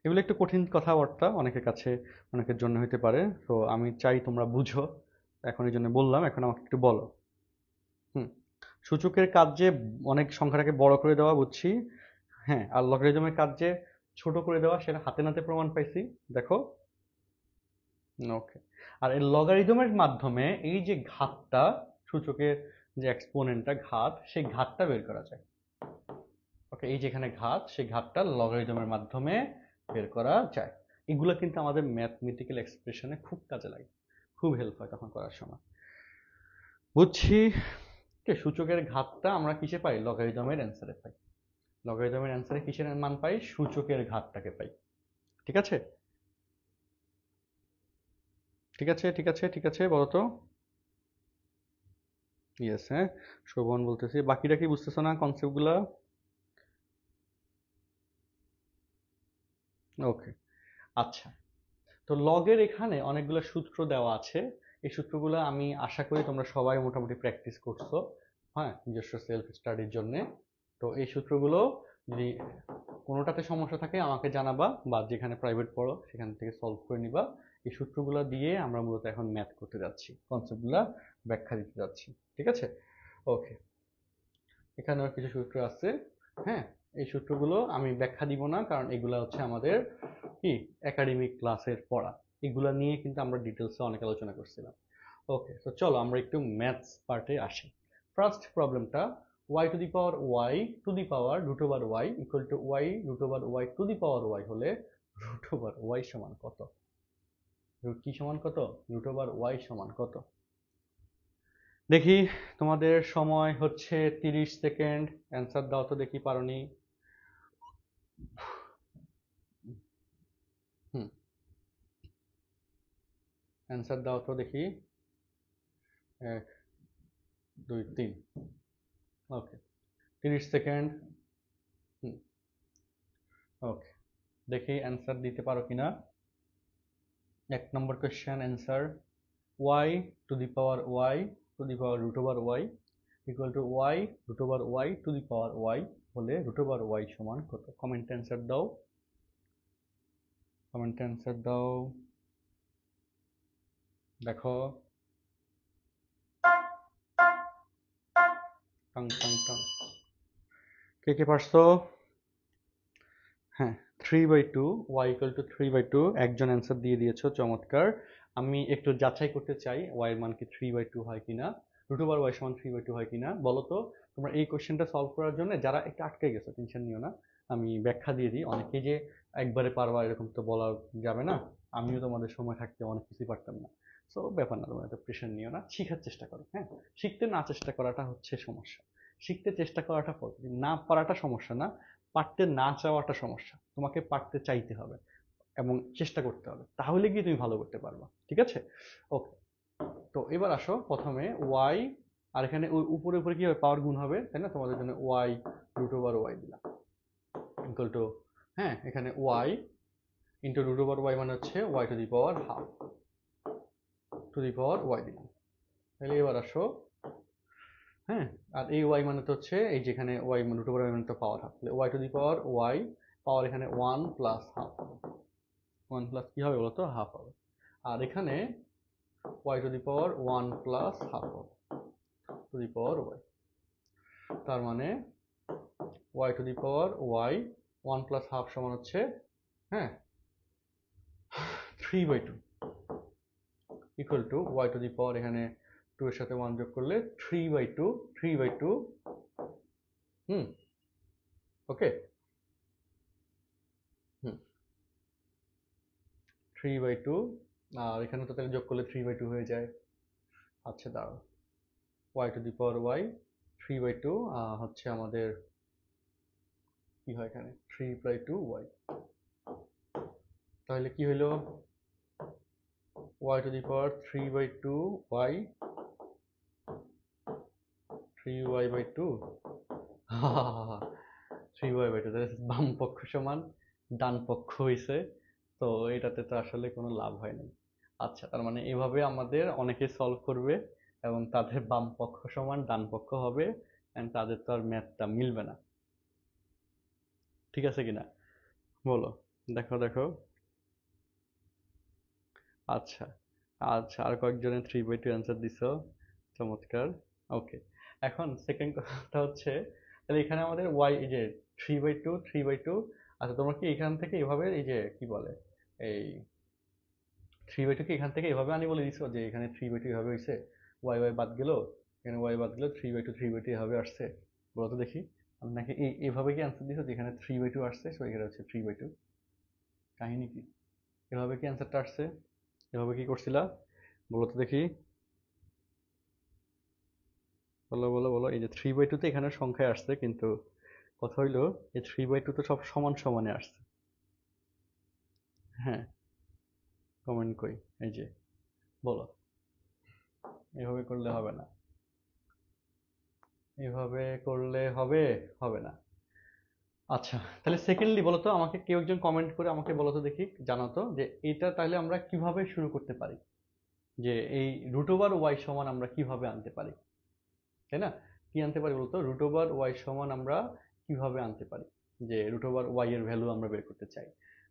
এগুলো একটু কঠিন কথাবার্তা অনেকের কাছে অনেকের জন্য হতে পারে তো আমি চাই তোমরা বুঝো এখন এই জন্য বললাম এখন আমাকে একটু বলো হুম সূচকের কাজে অনেক সংখ্যাটাকে বড় করে দেওয়া বুঝছি হ্যাঁ আর লগারিজমের কাজে ছোট করে দেওয়া সেটা হাতে নাতে প্রমাণ পাইছি দেখো ওকে আর এই লগারিজমের মাধ্যমে এই যে ঘাতটা সূচকের যে এক্সপোনেন্টটা ঘাত সেই ঘাতটা বের করা যায় ওকে এই যেখানে ঘাত সেই ঘাতটা লগারিদমের মাধ্যমে বের করা যায় এগুলো কিন্তু আমাদের ম্যাথমেটিক্যাল এক্সপ্রেশনে খুব কাজে লাগে খুব হেল্প হয় তখন করার সময় বুঝছি সূচকের ঘাতটা আমরা কিসে পাই লগারিদমের অ্যান্সারে পাই লগারিদমের অ্যান্সারে কিসের মান পাই সূচকের ঘাতটাকে পাই ঠিক আছে ঠিক আছে ঠিক আছে ঠিক আছে বলো তো ইয়েস হ্যাঁ শোভন বলতেছি বাকিটা কি বুঝতেছো না কনসেপ্টগুলা ওকে আচ্ছা তো লগের এখানে অনেকগুলো সূত্র দেওয়া আছে এই সূত্রগুলো আমি আশা করি তোমরা সবাই মোটামুটি প্র্যাকটিস করছো হ্যাঁ নিজস্ব সেলফ স্টাডির জন্যে তো এই সূত্রগুলো যদি কোনোটাতে সমস্যা থাকে আমাকে জানাবা বা যেখানে প্রাইভেট পড়ো সেখান থেকে সলভ করে নিবা এই সূত্রগুলো দিয়ে আমরা মূলত এখন ম্যাথ করতে যাচ্ছি কনসেপ্টগুলো ব্যাখ্যা দিতে যাচ্ছি ঠিক আছে ওকে এখানেও কিছু সূত্র আছে হ্যাঁ এই সূত্রগুলো আমি ব্যাখ্যা দিব না কারণ এগুলা হচ্ছে আমাদের কি একাডেমিক ক্লাসের পড়া এগুলা নিয়ে কিন্তু আমরা ডিটেলসে অনেক আলোচনা করছিলাম ওকে তো চলো আমরা একটু ম্যাথস পার্টে আসি ফার্স্ট প্রবলেমটা y to the power y to the power root over y equal to y root over y to the power y হলে root ওভার y সমান কত root কি সমান কত root ওভার y সমান কত দেখি তোমাদের সময় হচ্ছে তিরিশ সেকেন্ড অ্যান্সার দাও তো দেখি পারোনি হুম hmm. অ্যান্সার দাও তো দেখি এক দুই তিন ওকে তিরিশ সেকেন্ড হুম ওকে দেখি অ্যান্সার দিতে পারো কি না এক নম্বর question answer y to the power y to the power root over y equal to y root over y to the power y হলে রুট ওভার ওয়াই সমান কত কমেন্ট অ্যান্সার দাও কমেন্ট অ্যান্সার দাও দেখো টং টং টং কে কে পারছো হ্যাঁ three by two y equal to three by two একজন অ্যান্সার দিয়ে দিয়েছো চমৎকার আমি একটু যাচাই করতে চাই ওয়াই এর মান কি থ্রি বাই টু হয় কিনা রুট ওভার ওয়াই সমান থ্রি বাই টু হয় কিনা বলো তো তোমরা এই কোয়েশ্চেনটা সলভ করার জন্য যারা একটু আটকে গেছো টেনশন নিও না আমি ব্যাখ্যা দিয়ে দিই অনেকেই যে একবারে পারবা এরকম তো বলা যাবে না আমিও তোমাদের সময় থাকতে অনেক কিছুই পারতাম না সো ব্যাপার না তোমরা এত প্রেশার নিও না শেখার চেষ্টা করো হ্যাঁ শিখতে না চেষ্টা করাটা হচ্ছে সমস্যা শিখতে চেষ্টা করাটা পজিটিভ না পারাটা সমস্যা না পারতে না চাওয়াটা সমস্যা তোমাকে পারতে চাইতে হবে এবং চেষ্টা করতে হবে তাহলে গিয়ে তুমি ভালো করতে পারবা ঠিক আছে ওকে তো এবার আসো প্রথমে ওয়াই আর এখানে ওই উপরে উপরে কি হবে পাওয়ার গুণ হবে তাই না তোমাদের জন্য ওয়াই রুট ওভার ওয়াই দিলাম ইকুয়াল টু হ্যাঁ এখানে y into root over y মানে হচ্ছে y to the power half to the power y দিলাম তাহলে এবার আসো হ্যাঁ আর এই ওয়াই মানে তো হচ্ছে এই যেখানে ওয়াই রুট ওভার ওয়াই মানে তো পাওয়ার হাফ তাহলে y to the power y power এখানে one plus half one plus কী হবে তো হাফ হবে আর এখানে y to the power one plus half হবে টু দি পাওয়ার ওয়াই তার মানে y to the power y one plus half সমান হচ্ছে হ্যাঁ three by two equal to y to the power এখানে টু এর সাথে ওয়ান যোগ করলে three by two three by two hmm okay hmm three by two আর এখানে তো তাহলে যোগ করলে থ্রি বাই টু হয়ে যায় আচ্ছা দাঁড়াও y to the power y three by two হচ্ছে আমাদের কি হয় এখানে থ্রি বাই টু ওয়াই তাহলে কি হলো y to the power three by two y three y by two three y by two তাহলে বাম পক্ষ সমান ডান পক্ষ হয়েছে তো এটাতে তো আসলে কোনো লাভ হয়নি আচ্ছা তার মানে এভাবে আমাদের অনেকে সলভ করবে এবং তাদের বাম পক্ষ সমান ডান পক্ষ হবে অ্যান্ড তাদের তো আর ম্যাথটা মিলবে না ঠিক আছে কিনা বলো দেখো দেখো আচ্ছা আচ্ছা আর কয়েকজনে থ্রি বাই টু অ্যান্সার দিছ চমৎকার ওকে এখন সেকেন্ড কথাটা হচ্ছে তাহলে এখানে আমাদের ওয়াই এই যে three by two three by two আচ্ছা তোমরা কি এখান থেকে এভাবে এই যে কি বলে এই থ্রি বাই টু কি এখান থেকে এভাবে আনি বলে দিছো যে এখানে থ্রি বাই টু এভাবে হয়েছে ওয়াই ওয়াই বাদ গেল এখানে ওয়াই বাদ গেলো three by two three by two এভাবে আসছে বলো তো দেখি নাকি এই এভাবে কি অ্যান্সার দিয়েছো যেখানে থ্রি বাই টু আসছে সো এখানে হচ্ছে থ্রি বাই টু কাহিনী কি এভাবে কি অ্যান্সারটা আসছে এভাবে কি করছিলা বলো তো দেখি বলো বলো বলো এই যে থ্রি বাই টু তো এখানে সংখ্যায় আসছে কিন্তু কথা হইলো এই থ্রি বাই টু তো সব সমান সমানে আসছে হ্যাঁ কমেন্ট করি এই যে বলো এভাবে করলে হবে না এভাবে করলে হবে হবে না আচ্ছা তাহলে সেকেন্ডলি বলতো আমাকে কেউ একজন কমেন্ট করে আমাকে বলতো দেখি জানাতো যে এটা তাহলে আমরা কিভাবে শুরু করতে পারি যে এই রুট ওভার ওয়াই সমান আমরা কিভাবে আনতে পারি তাই না কি আনতে পারি বলতো রুট ওভার ওয়াই সমান আমরা কিভাবে আনতে পারি যে রুট ওভার ওয়াই এর ভ্যালু আমরা বের করতে চাই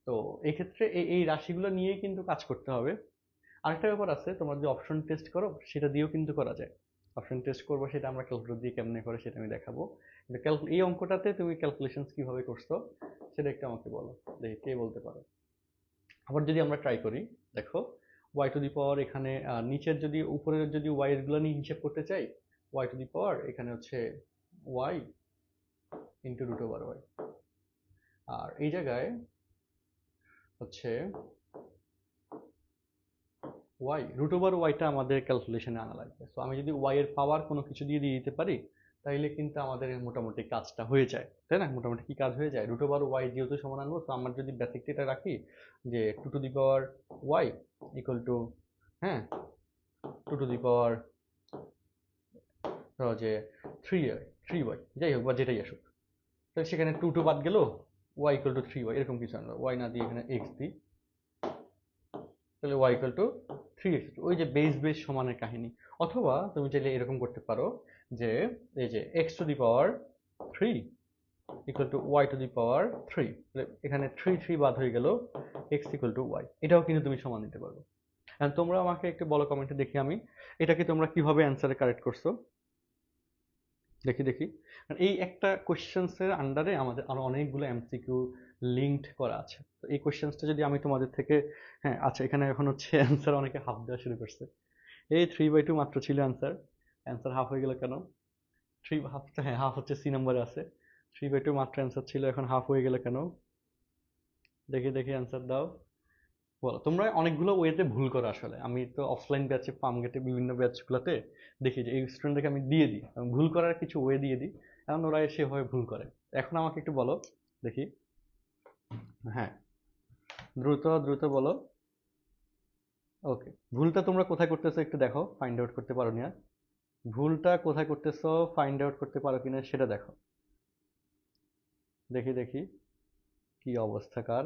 তো এক্ষেত্রে এই রাশিগুলো নিয়ে কিন্তু কাজ করতে হবে আরেকটা ব্যাপার আছে তোমরা যদি অপশন টেস্ট করো সেটা দিয়েও কিন্তু করা যায় অপশন টেস্ট করবো সেটা আমরা ক্যালকুলেটর দিয়ে কেমনে করে সেটা আমি দেখাবো কিন্তু এই অঙ্কটাতে তুমি ক্যালকুলেশনস কীভাবে করছো সেটা একটু আমাকে বলো দেখি কে বলতে পারো আবার যদি আমরা ট্রাই করি দেখো ওয়াই টু দি পাওয়ার এখানে নিচের যদি উপরের যদি ওয়াইয়েরগুলো নিয়ে হিসেব করতে চাই ওয়াই টু দি পাওয়ার এখানে হচ্ছে y into root over y আর এই জায়গায় হচ্ছে ওয়াই রুট ওভার ওয়াইটা আমাদের ক্যালকুলেশনে আনা লাগবে সো আমি যদি ওয়াইয়ের পাওয়ার কোনো কিছু দিয়ে দিয়ে দিতে পারি তাইলে কিন্তু আমাদের মোটামুটি কাজটা হয়ে যায় তাই না মোটামুটি কী কাজ হয়ে যায় রুট ওভার ওয়াই যেহেতু সমান আনবো তো আমার যদি বেসিকটা এটা রাখি যে two to the power y equal to হ্যাঁ টু টু দি পাওয়ার ধরো যে থ্রি থ্রি ওয়াই যাই হোক বা যেটাই আসুক তাহলে সেখানে টু টু বাদ গেল y equal to three y এরকম কিছু আনলো ওয়াই না দিয়ে এখানে এক্স দিই তাহলে y equal to three x ওই যে বেস বেস সমানের কাহিনী অথবা তুমি চাইলে এরকম করতে পারো যে এই যে x to the power three equal to y to the power three এখানে থ্রি থ্রি বাদ হয়ে গেল এক্স ইকুয়াল টু ওয়াই এটাও কিন্তু তুমি সমান দিতে পারবে এখন তোমরা আমাকে একটু বলো কমেন্টে দেখি আমি এটাকে তোমরা কিভাবে অ্যান্সারে কারেক্ট করছো দেখি দেখি এই একটা কোয়েশ্চেন্সের আন্ডারে আমাদের আরও অনেকগুলো এমসিকিউ লিঙ্কড করা আছে তো এই কোয়েশ্চেন্সটা যদি আমি তোমাদের থেকে হ্যাঁ আচ্ছা এখানে এখন হচ্ছে অ্যান্সার অনেকে হাফ দেওয়া শুরু করছে এই থ্রি বাই টু মাত্র ছিল অ্যান্সার অ্যান্সার হাফ হয়ে গেল কেন থ্রি হাফ হ্যাঁ হাফ হচ্ছে সি নম্বরে আছে থ্রি বাই টু মাত্র অ্যান্সার ছিল এখন হাফ হয়ে গেল কেন দেখি দেখি অ্যান্সার দাও বলো তোমরা অনেকগুলো ওয়েতে ভুল করো আসলে আমি তো অফলাইন ব্যাচে পাম গেটে বিভিন্ন ব্যাচগুলোতে দেখি যে এই স্টুডেন্টদেরকে আমি দিয়ে দিই ভুল করার কিছু ওয়ে দিয়ে দিই কারণ ওরা এসে ভুল করে এখন আমাকে একটু বলো দেখি হ্যাঁ দ্রুত দ্রুত বলো ওকে ভুলটা তোমরা কোথায় করতেছো একটু দেখো ফাইন্ড আউট করতে পারো না ভুলটা কোথায় করতেছো ফাইন্ড আউট করতে পারো কিনা সেটা দেখো দেখি দেখি কি অবস্থা কার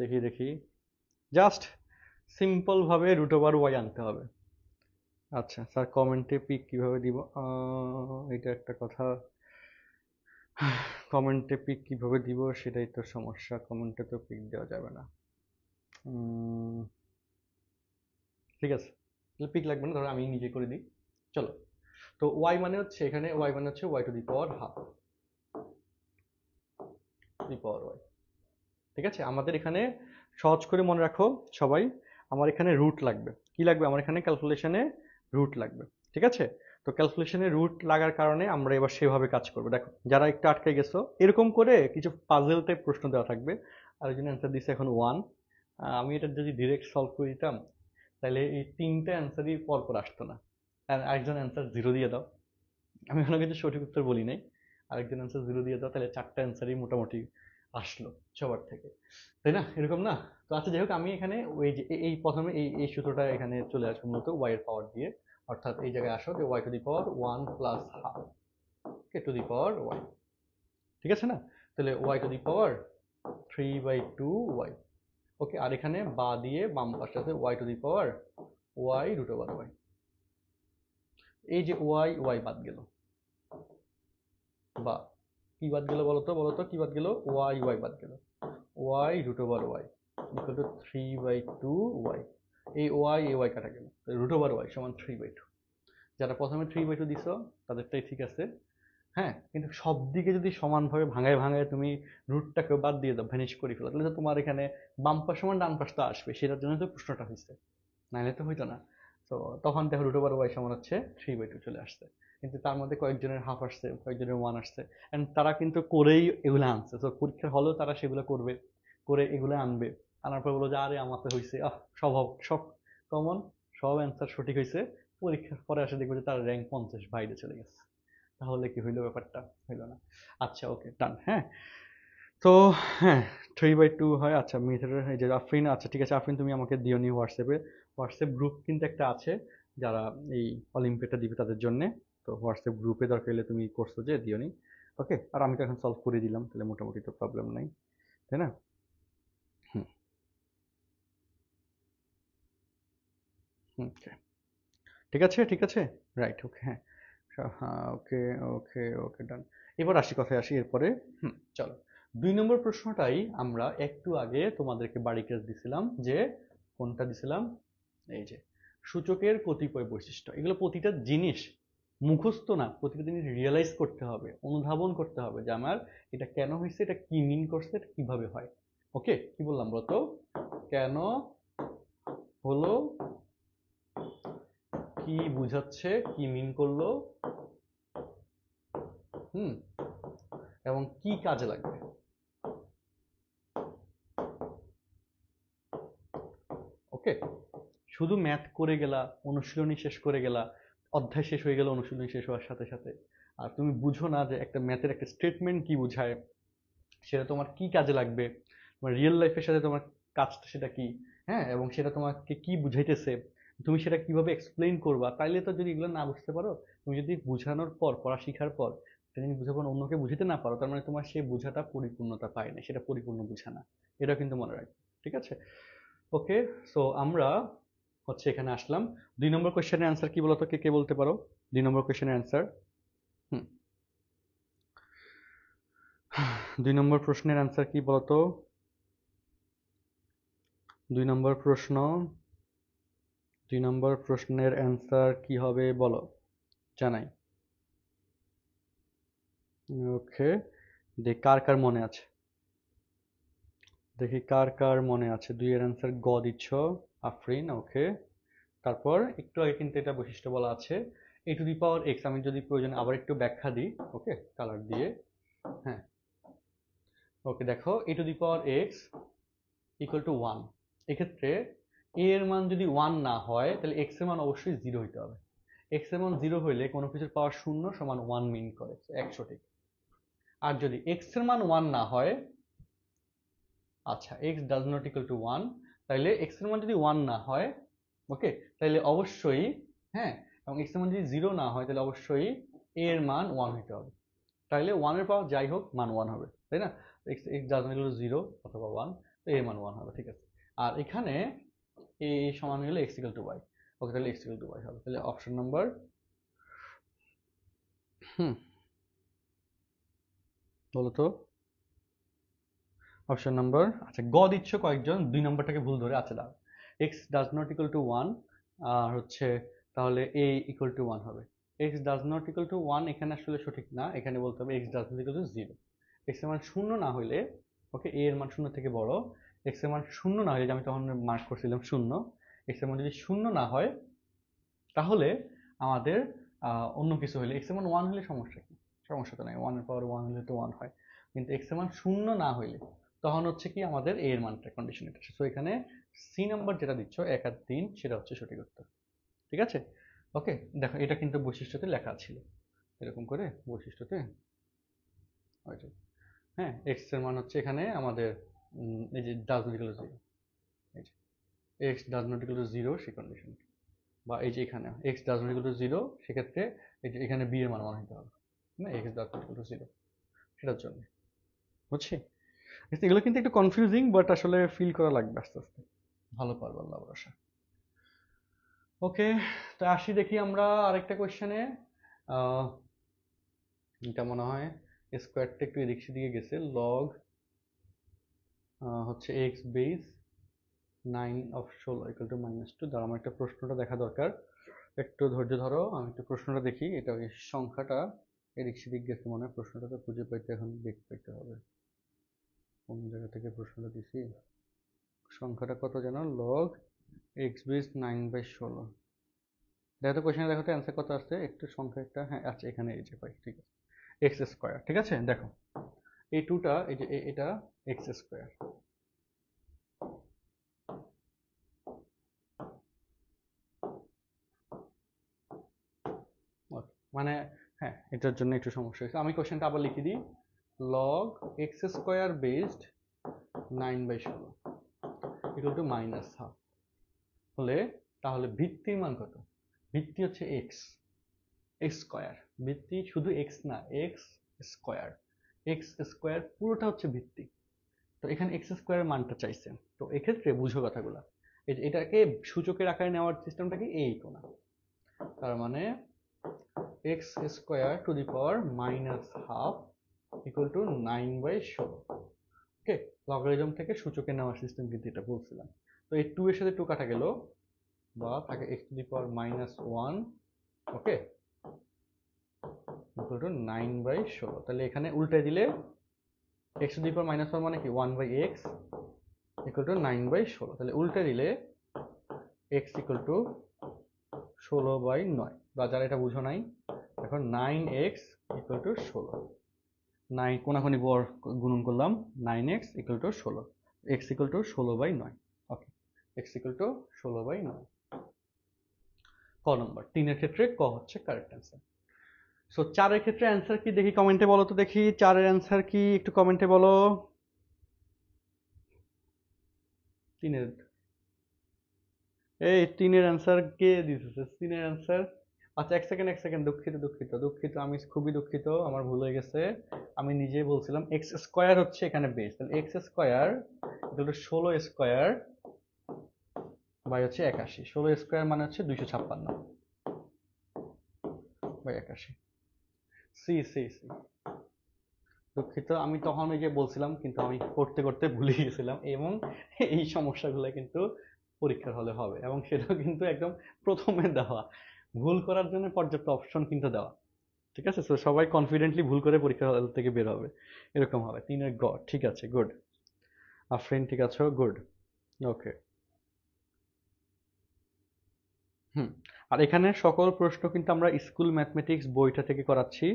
দেখি দেখি জাস্ট সিম্পলভাবে রুট ওভার ওয়াই আনতে হবে আচ্ছা স্যার কমেন্টে পিক কীভাবে দিব এটা একটা কথা কমেন্টে পিক কীভাবে দিব সেটাই তো সমস্যা কমেন্টে তো পিক দেওয়া যাবে না ঠিক আছে তাহলে পিক লাগবে না ধরো আমি নিজে করে দিই চলো তো ওয়াই মানে হচ্ছে এখানে ওয়াই মানে হচ্ছে y to the power half the power y ঠিক আছে আমাদের এখানে সহজ করে মনে রাখো সবাই আমার এখানে রুট লাগবে কি লাগবে আমার এখানে ক্যালকুলেশনে রুট লাগবে ঠিক আছে তো ক্যালকুলেশনে রুট লাগার কারণে আমরা এবার সেভাবে কাজ করবো দেখো যারা একটু আটকে গেছো এরকম করে কিছু পাজেল টাইপ প্রশ্ন দেওয়া থাকবে আর জন্য অ্যান্সার দিচ্ছে এখন ওয়ান আমি এটা যদি ডিরেক্ট সলভ করে দিতাম তাহলে এই তিনটে অ্যান্সারই পর আসতো না আরেকজন অ্যান্সার জিরো দিয়ে দাও আমি কোনো কিছু সঠিক উত্তর বলি নাই আরেকজন অ্যান্সার জিরো দিয়ে দাও তাহলে চারটে অ্যান্সারই মোটামুটি আসলো সবার থেকে তাই না এরকম না তো আচ্ছা যাই হোক আমি এখানে ওই যে এই প্রথমে এই এই সূত্রটা এখানে চলে আসবো মূলত ওয়াইয়ের পাওয়ার দিয়ে অর্থাৎ এই জায়গায় আসো যে y to the power one plus half কে টু দি পাওয়ার ওয়াই ঠিক আছে না তাহলে y to the power three by two y okay আর এখানে বা দিয়ে বাম পাশে আছে y to the power y root over y এই যে ওয়াই ওয়াই বাদ গেল বা কি বাদ গেল বলতো বলতো কি বাদ গেল ওয়াই ওয়াই বাদ গেল y root over y equal to three by two y এই ওয়াই এ ওয়াই কাটা গেল রুট ওভার ওয়াই সমান থ্রি বাই টু যারা প্রথমে থ্রি বাই টু দিছো তাদেরটাই ঠিক আছে হ্যাঁ কিন্তু সব দিকে যদি সমানভাবে ভাঙায় ভাঙায় তুমি রুটটাকে বাদ দিয়ে দাও ভ্যানিশ করে ফেলো তাহলে তো তোমার এখানে বাম পাশ সমান ডান পাশটা আসবে সেটার জন্য তো প্রশ্নটা হয়েছে নাহলে তো হইতো না তো তখন দেখো রুট ওভার ওয়াই সমান হচ্ছে থ্রি বাই টু চলে আসছে কিন্তু তার মধ্যে কয়েকজনের হাফ আসছে কয়েকজনের ওয়ান আসছে অ্যান্ড তারা কিন্তু করেই এগুলো আনছে তো পরীক্ষার হলেও তারা সেগুলো করবে করে এগুলো আনবে আনার পর বললো যে আরে আমাতে হয়েছে আহ স্বভাব সব কমন সব অ্যান্সার সঠিক হয়েছে পরীক্ষার পরে আসে দেখবো যে তার র্যাঙ্ক পঞ্চাশ বাইরে চলে গেছে তাহলে কি হইলো ব্যাপারটা হইলো না আচ্ছা ওকে ডান হ্যাঁ তো হ্যাঁ থ্রি বাই টু হয় আচ্ছা মেথডের এই যে আফরিন আচ্ছা ঠিক আছে আফরিন তুমি আমাকে দিও নি হোয়াটসঅ্যাপে হোয়াটসঅ্যাপ গ্রুপ কিন্তু একটা আছে যারা এই অলিম্পিকটা দিবে তাদের জন্যে তো হোয়াটসঅ্যাপ গ্রুপে দরকার হলে তুমি করছো যে দিও নি ওকে আর আমি তো এখন সলভ করে দিলাম তাহলে মোটামুটি তো প্রবলেম নাই তাই না ওকে ঠিক আছে ঠিক আছে রাইট ওকে হ্যাঁ হ্যাঁ ওকে ওকে ওকে ডান এবার আসি কথায় আসি এরপরে হুম চলো দুই নম্বর প্রশ্নটাই আমরা একটু আগে তোমাদেরকে বাড়ি কাজ দিছিলাম যে কোনটা দিছিলাম এই যে সূচকের কতিপয় বৈশিষ্ট্য এগুলো প্রতিটা জিনিস মুখস্থ না প্রতিটা জিনিস রিয়েলাইজ করতে হবে অনুধাবন করতে হবে যে আমার এটা কেন হয়েছে এটা কি মিন করছে এটা কিভাবে হয় ওকে কি বললাম বলতো কেন হলো কি বুঝাচ্ছে কি মিন করলো হুম এবং কি কাজে লাগবে ওকে শুধু ম্যাথ করে গেলা অনুশীলনী শেষ করে গেলা অধ্যায় শেষ হয়ে গেল অনুশীলনী শেষ হওয়ার সাথে সাথে আর তুমি বুঝো না যে একটা ম্যাথের একটা স্টেটমেন্ট কি বুঝায় সেটা তোমার কি কাজে লাগবে তোমার রিয়েল লাইফের সাথে তোমার কাজটা সেটা কি হ্যাঁ এবং সেটা তোমাকে কি বুঝাইতেছে তুমি সেটা কিভাবে এক্সপ্লেন করবা তাইলে তো যদি এগুলো না বুঝতে পারো তুমি যদি বোঝানোর পর পড়া শেখার পর সেটা যদি বুঝার অন্যকে বুঝতে না পারো তার মানে তোমার সেই বোঝাটা পরিপূর্ণতা পায় না সেটা পরিপূর্ণ বোঝা না এটা কিন্তু মনে রাখবে ঠিক আছে ওকে সো আমরা হচ্ছে এখানে আসলাম দুই নম্বর কোয়েশ্চেনের অ্যান্সার কি বলতো কে কে বলতে পারো দুই নম্বর কোয়েশ্চেনের অ্যান্সার হুম দুই নম্বর প্রশ্নের অ্যান্সার কি বলতো দুই নম্বর প্রশ্ন দুই নম্বর প্রশ্নের অ্যান্সার কি হবে বলো জানাই ওকে দে কার কার মনে আছে দেখি কার কার মনে আছে দুইয়ের অ্যান্সার গ দিচ্ছ আফরিন ওকে তারপর একটু আগে কিন্তু এটা বৈশিষ্ট্য বলা আছে এ টু দি পাওয়ার এক্স আমি যদি প্রয়োজন আবার একটু ব্যাখ্যা দিই ওকে কালার দিয়ে হ্যাঁ ওকে দেখো a to the power x equal to one এক্ষেত্রে a এর মান যদি ওয়ান না হয় তাহলে এক্স এর মান অবশ্যই জিরো হইতে হবে এক্স এর মান জিরো হইলে কোনো কিছুর পাওয়ার শূন্য সমান ওয়ান মিন করে একশো ঠিক আর যদি এক্স এর মান ওয়ান না হয় আচ্ছা x does not equal to one তাহলে এক্স এর মান যদি ওয়ান না হয় ওকে তাহলে অবশ্যই হ্যাঁ এবং x এর মান যদি জিরো না হয় তাহলে অবশ্যই এ এর মান ওয়ান হইতে হবে তাহলে ওয়ানের পাওয়ার যাই হোক মান ওয়ান হবে তাই না x x does not equal to zero অথবা ওয়ান তো এর মান ওয়ান হবে ঠিক আছে আর এখানে এ সমান হলে x equal to y okay তাহলে এক্স ইকাল টু ওয়াই হবে তাহলে অপশন নাম্বার হুম বলো তো অপশন নাম্বার আচ্ছা গ দিচ্ছ কয়েকজন দুই নম্বরটাকে ভুল ধরে আছে আচ্ছা, দাও x does not equal to one আর হচ্ছে তাহলে এ ইকুয়াল টু ওয়ান হবে x does not equal to one এখানে আসলে সঠিক না এখানে বলতে হবে x does not equal to zero x এর মান শূন্য না হইলে ওকে এ এর মান শূন্য থেকে বড় এক্স এর মান শূন্য না হয়ে আমি তখন মার্ক করছিলাম শূন্য এক্স এর মান যদি শূন্য না হয় তাহলে আমাদের অন্য কিছু হলে এক্স এর মান ওয়ান হলে সমস্যা কি সমস্যা তো নাই ওয়ানের পাওয়ার ওয়ান হলে তো ওয়ান হয় কিন্তু এক্স এর মান শূন্য না হইলে তখন হচ্ছে কি আমাদের এ এর মানটা কন্ডিশন এটা সো এখানে সি নাম্বার যেটা দিচ্ছ এক আর তিন সেটা হচ্ছে সঠিক উত্তর ঠিক আছে ওকে দেখো এটা কিন্তু বৈশিষ্ট্যতে লেখা ছিল এরকম করে বৈশিষ্ট্যতে হ্যাঁ এক্স এর মান হচ্ছে এখানে আমাদের এই যে does not equal zero x does not equal zero সেই কন্ডিশন বা এই যে এখানে x does not equal to zero সেক্ষেত্রে এখানে বি এর মান মান হতে হবে না x does not equal zero সেটার জন্য বুঝছি আচ্ছা, এগুলো কিন্তু একটু কনফিউজিং বাট আসলে ফিল করা লাগবে আস্তে আস্তে ভালো পারবো আল্লাহ ভরসা ওকে তো আসি দেখি আমরা আরেকটা কোয়েশ্চেনে এটা মনে হয় স্কোয়ারটা একটু এদিক সেদিকে গেছে লগ হচ্ছে এক্স বেস নাইন অফ ষোলো ইকুয়াল টু মাইনাস টু ধর আমার একটা প্রশ্নটা দেখা দরকার একটু ধৈর্য ধরো আমি একটা প্রশ্নটা দেখি এটা ওই সংখ্যাটা এদিক সেদিক গেছে মনে হয় প্রশ্নটা তো খুঁজে পাইতে এখন দেখ পাইতে হবে কোন জায়গা থেকে প্রশ্নটা দিছি সংখ্যাটা কত যেন log x base nine by ষোলো দেখো কোয়েশনে দেখো তো অ্যান্সার কত আসছে একটু সংখ্যা একটা হ্যাঁ আচ্ছা এখানে এই যে পাই ঠিক আছে এক্স স্কোয়ার ঠিক আছে দেখো এই টুটা এই যে এটা এক্স স্কোয়ার মানে হ্যাঁ এটার জন্য একটু সমস্যা হয়েছে আমি কোশ্চেনটা আবার লিখে দিই log x square based nine by ষোলো ইকুয়াল টু মাইনাস হাফ হলে তাহলে ভিত্তির মান কত ভিত্তি হচ্ছে এক্স এক্স স্কোয়ার ভিত্তি শুধু এক্স না এক্স স্কোয়ার এক্স স্কোয়ার পুরোটা হচ্ছে ভিত্তি তো এখানে এক্স স্কোয়ারের মানটা চাইছে তো এক্ষেত্রে বুঝো কথাগুলো এটাকে সূচকের আকারে নেওয়ার সিস্টেমটা কি এই কোনা তার মানে x square to the power minus half equal to nine by ষোলো ওকে লগারিজম থেকে সূচকে নেওয়ার সিস্টেম কিন্তু এটা বলছিলাম তো এই টু এর সাথে টু কাটা গেল বা থাকে X to the power minus one okay equal to nine by ষোলো তাহলে এখানে উল্টে দিলে X to the power minus one মানে কি one by x equal to nine by ষোলো তাহলে উল্টে দিলে এক্স ইকুয়াল টু ষোলো বাই নয় বা যারা এটা বুঝো নাই এখন নাইন এক্স ইকুয়াল টু ষোলো নাইন কোনাখনি বর গুণন করলাম নাইন এক্স ইকুয়াল টু ষোলো এক্স ইকুয়াল টু ষোলো বাই নয় ওকে এক্স ইকুয়াল টু ষোলো বাই নয় ক নম্বর তিনের ক্ষেত্রে ক হচ্ছে কারেক্ট অ্যান্সার সো চারের ক্ষেত্রে অ্যান্সার কি দেখি কমেন্টে বলো তো দেখি চারের অ্যান্সার কি একটু কমেন্টে বলো তিনের এই তিনের অ্যান্সার কে দিতেছে তিনের অ্যান্সার আচ্ছা এক সেকেন্ড এক সেকেন্ড দুঃখিত দুঃখিত দুঃখিত আমি খুবই দুঃখিত আমার ভুল হয়ে গেছে আমি নিজে বলছিলাম এক্স স্কোয়ার হচ্ছে এখানে বেস তাহলে এক্স স্কোয়ার দুটো ষোলো স্কোয়ার বাই হচ্ছে একাশি ষোলো স্কোয়ার মানে হচ্ছে দুইশো ছাপ্পান্ন বাই একাশি সি সি সি দুঃখিত আমি তখন ওই যে বলছিলাম কিন্তু আমি করতে করতে ভুলে গেছিলাম এবং এই সমস্যাগুলো কিন্তু পরীক্ষার হলে হবে এবং সেটাও কিন্তু একদম প্রথমে দেওয়া ভুল করার জন্য পর্যাপ্ত অপশন কিন্তু দেওয়া ঠিক আছে সবাই কনফিডেন্টলি ভুল করে পরীক্ষা হল থেকে বের হবে এরকম হবে তিনের গ ঠিক আছে গুড আফরিন ঠিক আছে গুড ওকে হুম আর এখানে সকল প্রশ্ন কিন্তু আমরা স্কুল ম্যাথমেটিক্স বইটা থেকে করাচ্ছি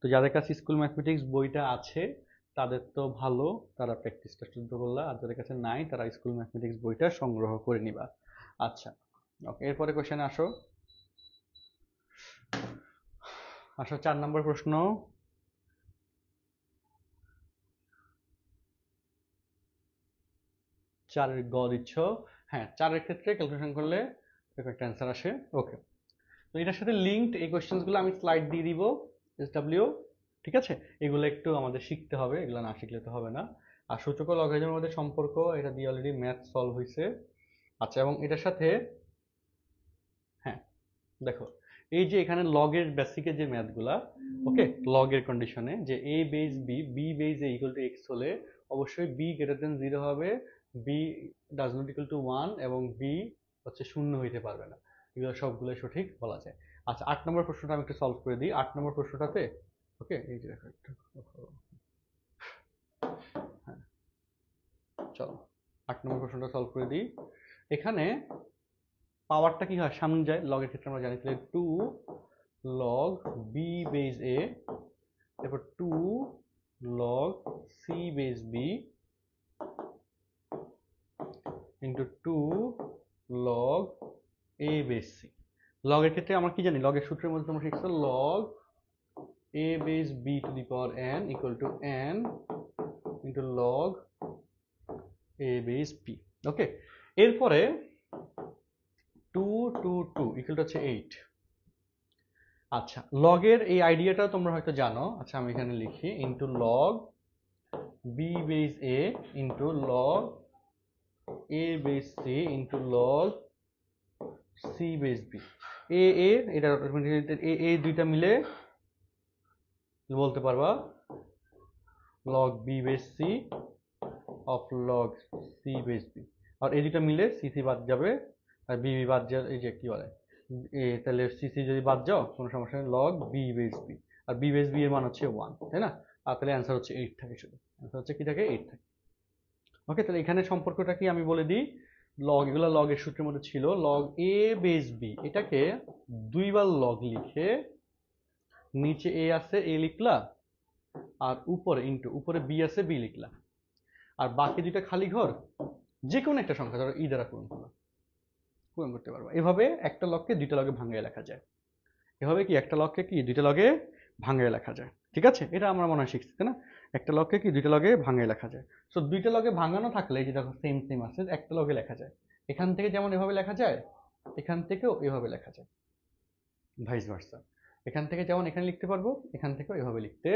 তো যাদের কাছে স্কুল ম্যাথমেটিক্স বইটা আছে তাদের তো ভালো তারা প্র্যাকটিসটা শুদ্ধ করলা আর যাদের কাছে নাই তারা স্কুল ম্যাথমেটিক্স বইটা সংগ্রহ করে নিবা আচ্ছা ওকে এরপরে কোয়েশ্চেনে আসো আসো চার নম্বর প্রশ্ন চারের গ দিচ্ছ হ্যাঁ চারের ক্ষেত্রে ক্যালকুলেশন করলে একটা অ্যান্সার আসে ওকে তো এটার সাথে লিঙ্কড এই আমি স্লাইড দিয়ে দিব এস ডাব্লিউ ঠিক আছে এগুলো একটু আমাদের শিখতে হবে এগুলো না শিখলে তো হবে না আর সূচক মধ্যে সম্পর্ক এটা দিয়ে অলরেডি ম্যাথ সলভ হয়েছে আচ্ছা এবং এটার সাথে হ্যাঁ দেখো এই যে এখানে লগের বেসিকে যে ম্যাথগুলা ওকে লগের কন্ডিশনে যে A base B B base A equal to x হলে অবশ্যই বি গ্রেটার দেন জিরো হবে B does not equal to one এবং বি হচ্ছে শূন্য হইতে পারবে না এগুলো সবগুলো সঠিক বলা যায় আচ্ছা আট নম্বর প্রশ্নটা আমি একটু সলভ করে দিই আট নম্বর প্রশ্নটাতে ওকে এই যে দেখো একটু হ্যাঁ চলো আট নম্বর প্রশ্নটা সলভ করে দিই এখানে পাওয়ারটা কি হয় সামনে যায় লগের ক্ষেত্রে আমরা জানি তাহলে two log B base A তারপর two log C base B into two log এ বেস সি লগের ক্ষেত্রে আমরা কি জানি লগের সূত্রের মধ্যে তোমরা শিখছো log A base B to the power N equal to N into log A base P okay এরপরে two two two equal to হচ্ছে এইট আচ্ছা লগের এই আইডিয়াটা তোমরা হয়তো জানো আচ্ছা আমি এখানে লিখি into log B base A into log a base a into log c base B a a এটা a a দুইটা মিলে বলতে পারবা log B base c of log c base B আর এই দুইটা মিলে সি সি বাদ যাবে আর বি বি বাদ যাবে এই যে কি বলে এ তাহলে সি সি যদি বাদ যাও কোনো সমস্যা নেই লগ বি base বি আর বি base বি এর মান হচ্ছে ওয়ান তাই না আর তাহলে অ্যান্সার হচ্ছে এইট থাকে শুধু आंसर হচ্ছে কি থাকে এইট থাকে ওকে তাহলে এখানে সম্পর্কটা কি আমি বলে দিই লগ এগুলো লগের সূত্রের মধ্যে ছিল লগ এ বেস বি এটাকে দুইবার লগ লিখে নিচে এ আছে এ লিখলা আর উপরে ইন্টু উপরে বি আছে বি লিখলা আর বাকি দুইটা খালি ঘর যে কোনো একটা সংখ্যা ধরো ই e দ্বারা পূরণ করলাম পূরণ করতে পারবো এভাবে একটা লগকে দুইটা লগে ভাঙায় লেখা যায় এভাবে কি একটা লগকে কি দুইটা লগে ভাঙায় লেখা যায় ঠিক আছে এটা আমরা মনে হয় শিখছি তাই না একটা লগকে কি দুইটা লগে ভাঙায় লেখা যায় সো দুইটা লগে ভাঙানো থাকলে যে দেখো সেম সেম আছে একটা লগে লেখা যায় এখান থেকে যেমন এভাবে লেখা যায় এখান থেকেও এভাবে লেখা যায় ভাইস ভার্সা এখান থেকে যেমন এখানে লিখতে পারবো এখান থেকেও এভাবে লিখতে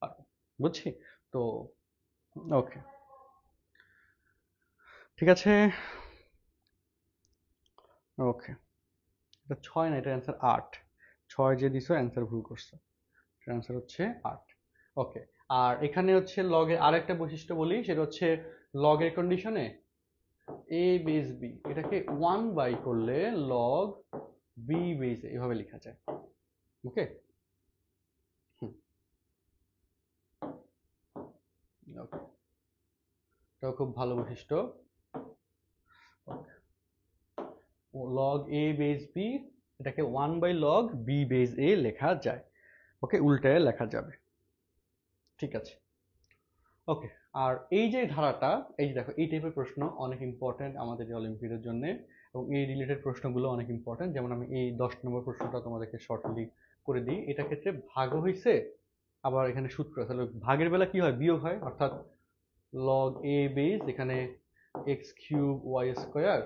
পারবো বুঝছি তো ওকে ঠিক আছে ওকে এটা ছয় না এটা অ্যান্সার আট ছয় যে দিছো অ্যান্সার ভুল করছো অ্যান্সার হচ্ছে আট ওকে আর এখানে হচ্ছে লগের আর একটা বৈশিষ্ট্য বলি সেটা হচ্ছে লগের কন্ডিশনে এ বেস বি এটাকে ওয়ান বাই করলে লগ বি বেস এভাবে লেখা যায় ওকে এটাও খুব ভালো বৈশিষ্ট্য লগ এ বেস বি এটাকে one by log B base A লেখা যায় ওকে উল্টায় লেখা যাবে ঠিক আছে ওকে আর এই যে ধারাটা এই যে দেখো এই টাইপের প্রশ্ন অনেক ইম্পর্টেন্ট আমাদের এই অলিম্পিকের জন্য এবং এই রিলেটেড প্রশ্নগুলো অনেক ইম্পর্টেন্ট যেমন আমি এই দশ নম্বর প্রশ্নটা তোমাদেরকে শর্টলি করে দিই এটা ক্ষেত্রে ভাগ হয়েছে আবার এখানে সূত্র তাহলে ভাগের বেলা কি হয় বিয়োগ হয় অর্থাৎ লগ এ বেস এখানে X cube Y square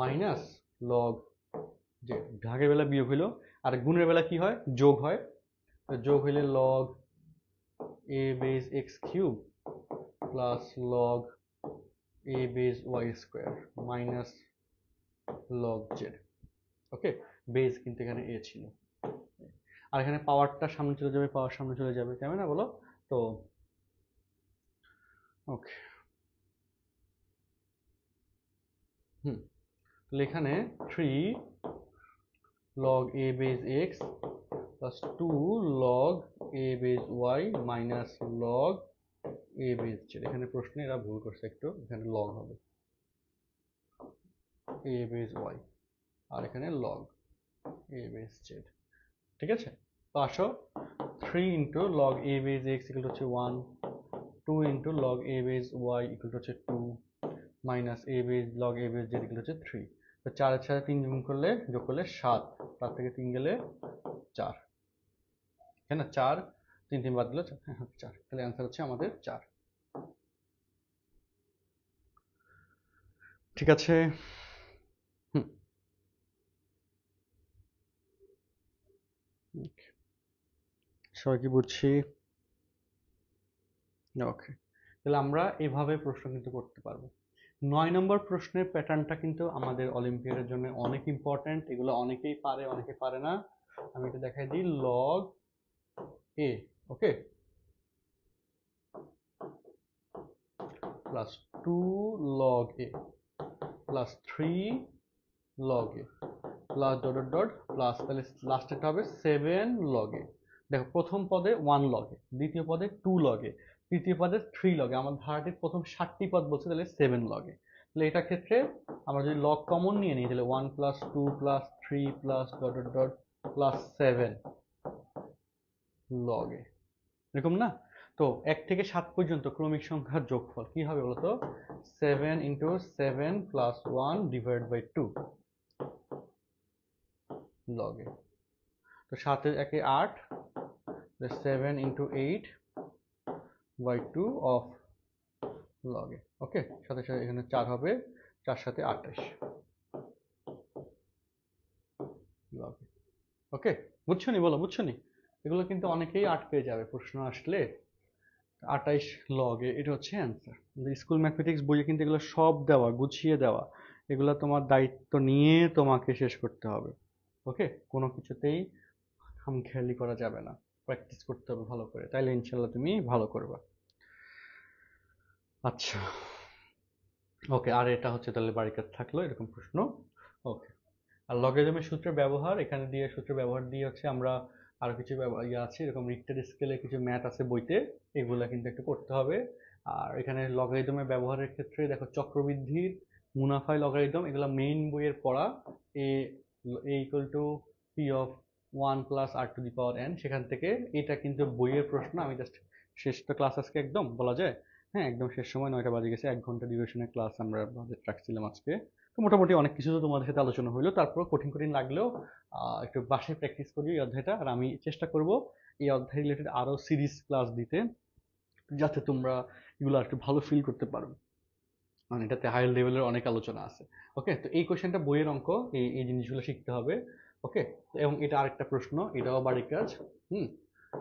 minus log যে ভাগের বেলা বিয়োগ হইল আর গুণের বেলা কি হয় যোগ হয় যোগ হইলে log a base x cube plus log a base y square minus log z okay base কিন্তু এখানে এ ছিল আর এখানে পাওয়ারটা সামনে চলে যাবে পাওয়ার সামনে চলে যাবে কেমন না বলো তো ওকে হুম তাহলে এখানে three log a base x plus 2 log a base y minus log a base z এখানে প্রশ্নে এরা ভুল করছে একটু এখানে log হবে a base y আর এখানে log a base z ঠিক আছে তো আসো 3 into log a base x equal to 1 2 into log a base y equal to 2 minus a base log a base z equal to 3 তো চারের সাথে তিন গুণ করলে যোগ করলে সাত তার থেকে তিন গেলে চার হ্যাঁ না চার তিন তিন বাদ দিল হ্যাঁ, হ্যাঁ, চার তাহলে অ্যান্সার হচ্ছে আমাদের চার ঠিক আছে সবাই কি বুঝছি ওকে তাহলে আমরা এভাবে প্রশ্ন কিন্তু করতে পারবো নয় নম্বর প্রশ্নের প্যাটার্নটা কিন্তু আমাদের অলিম্পিয়াডের জন্য অনেক ইম্পর্ট্যান্ট এগুলো অনেকেই পারে অনেকে পারে না আমি এটা দেখাই দিই log A okay plus two log A plus three log A plus dot dot plus তাহলে লাস্ট একটা হবে সেভেন লগ এ দেখো প্রথম পদে ওয়ান লগে দ্বিতীয় পদে টু লগে তৃতীয় পদের থ্রি লগে আমার ধারাটির প্রথম ষাটটি পদ বলছে তাহলে সেভেন লগে তাহলে এটা ক্ষেত্রে আমরা যদি লগ কমন নিয়ে নিই তাহলে one plus two plus three plus dot dot dot plus seven লগে এরকম না তো এক থেকে সাত পর্যন্ত ক্রমিক সংখ্যার যোগফল কি হবে বলতো seven into seven plus one divide by two লগে তো সাতের একে আট seven into eight by two of লগে ওকে সাথে সাথে এখানে চার হবে চার সাথে আঠাশ লগে ওকে বুঝছো নি বলো বুঝছো নি এগুলো কিন্তু অনেকেই আট পেয়ে যাবে প্রশ্ন আসলে আটাইশ লগে এটা হচ্ছে অ্যান্সার স্কুল ম্যাথমেটিক্স বইয়ে কিন্তু এগুলো সব দেওয়া গুছিয়ে দেওয়া এগুলো তোমার দায়িত্ব নিয়ে তোমাকে শেষ করতে হবে ওকে কোনো কিছুতেই খামখেয়ালি করা যাবে না প্র্যাকটিস করতে হবে ভালো করে তাইলে ইনশাল্লাহ তুমি ভালো করবা আচ্ছা ওকে আর এটা হচ্ছে তাহলে বাড়ির থাকলো এরকম প্রশ্ন ওকে আর লগারিদমের সূত্রের ব্যবহার এখানে দিয়ে সূত্রের ব্যবহার দিয়ে হচ্ছে আমরা আরও কিছু ইয়ে আছে এরকম রিক্টার স্কেলে কিছু ম্যাথ আছে বইতে এগুলো কিন্তু একটু করতে হবে আর এখানে লগারিদমের ব্যবহারের ক্ষেত্রে দেখো চক্রবৃদ্ধির মুনাফায় লগারিদম এগুলো মেইন বইয়ের পড়া A equal to P of one plus R to the power N সেখান থেকে এটা কিন্তু বইয়ের প্রশ্ন আমি জাস্ট শেষ তো ক্লাস আজকে একদম বলা যায় হ্যাঁ একদম শেষ সময় নয়টা বাজে গেছে এক ঘন্টা ডিউরেশনের ক্লাস আমরা বাজেট রাখছিলাম আজকে তো মোটামুটি অনেক কিছু তো তোমাদের সাথে আলোচনা হইলো তারপর কঠিন কঠিন লাগলেও একটু বাসায় প্র্যাকটিস করি এই অধ্যায়টা আর আমি চেষ্টা করব এই অধ্যায় রিলেটেড আরও সিরিজ ক্লাস দিতে যাতে তোমরা এগুলো একটু ভালো ফিল করতে পারো মানে এটাতে হায়ার লেভেলের অনেক আলোচনা আছে ওকে তো এই কোয়েশ্চেনটা বইয়ের অঙ্ক এই এই জিনিসগুলো শিখতে হবে ওকে এবং এটা আরেকটা প্রশ্ন এটাও বাড়ির কাজ হুম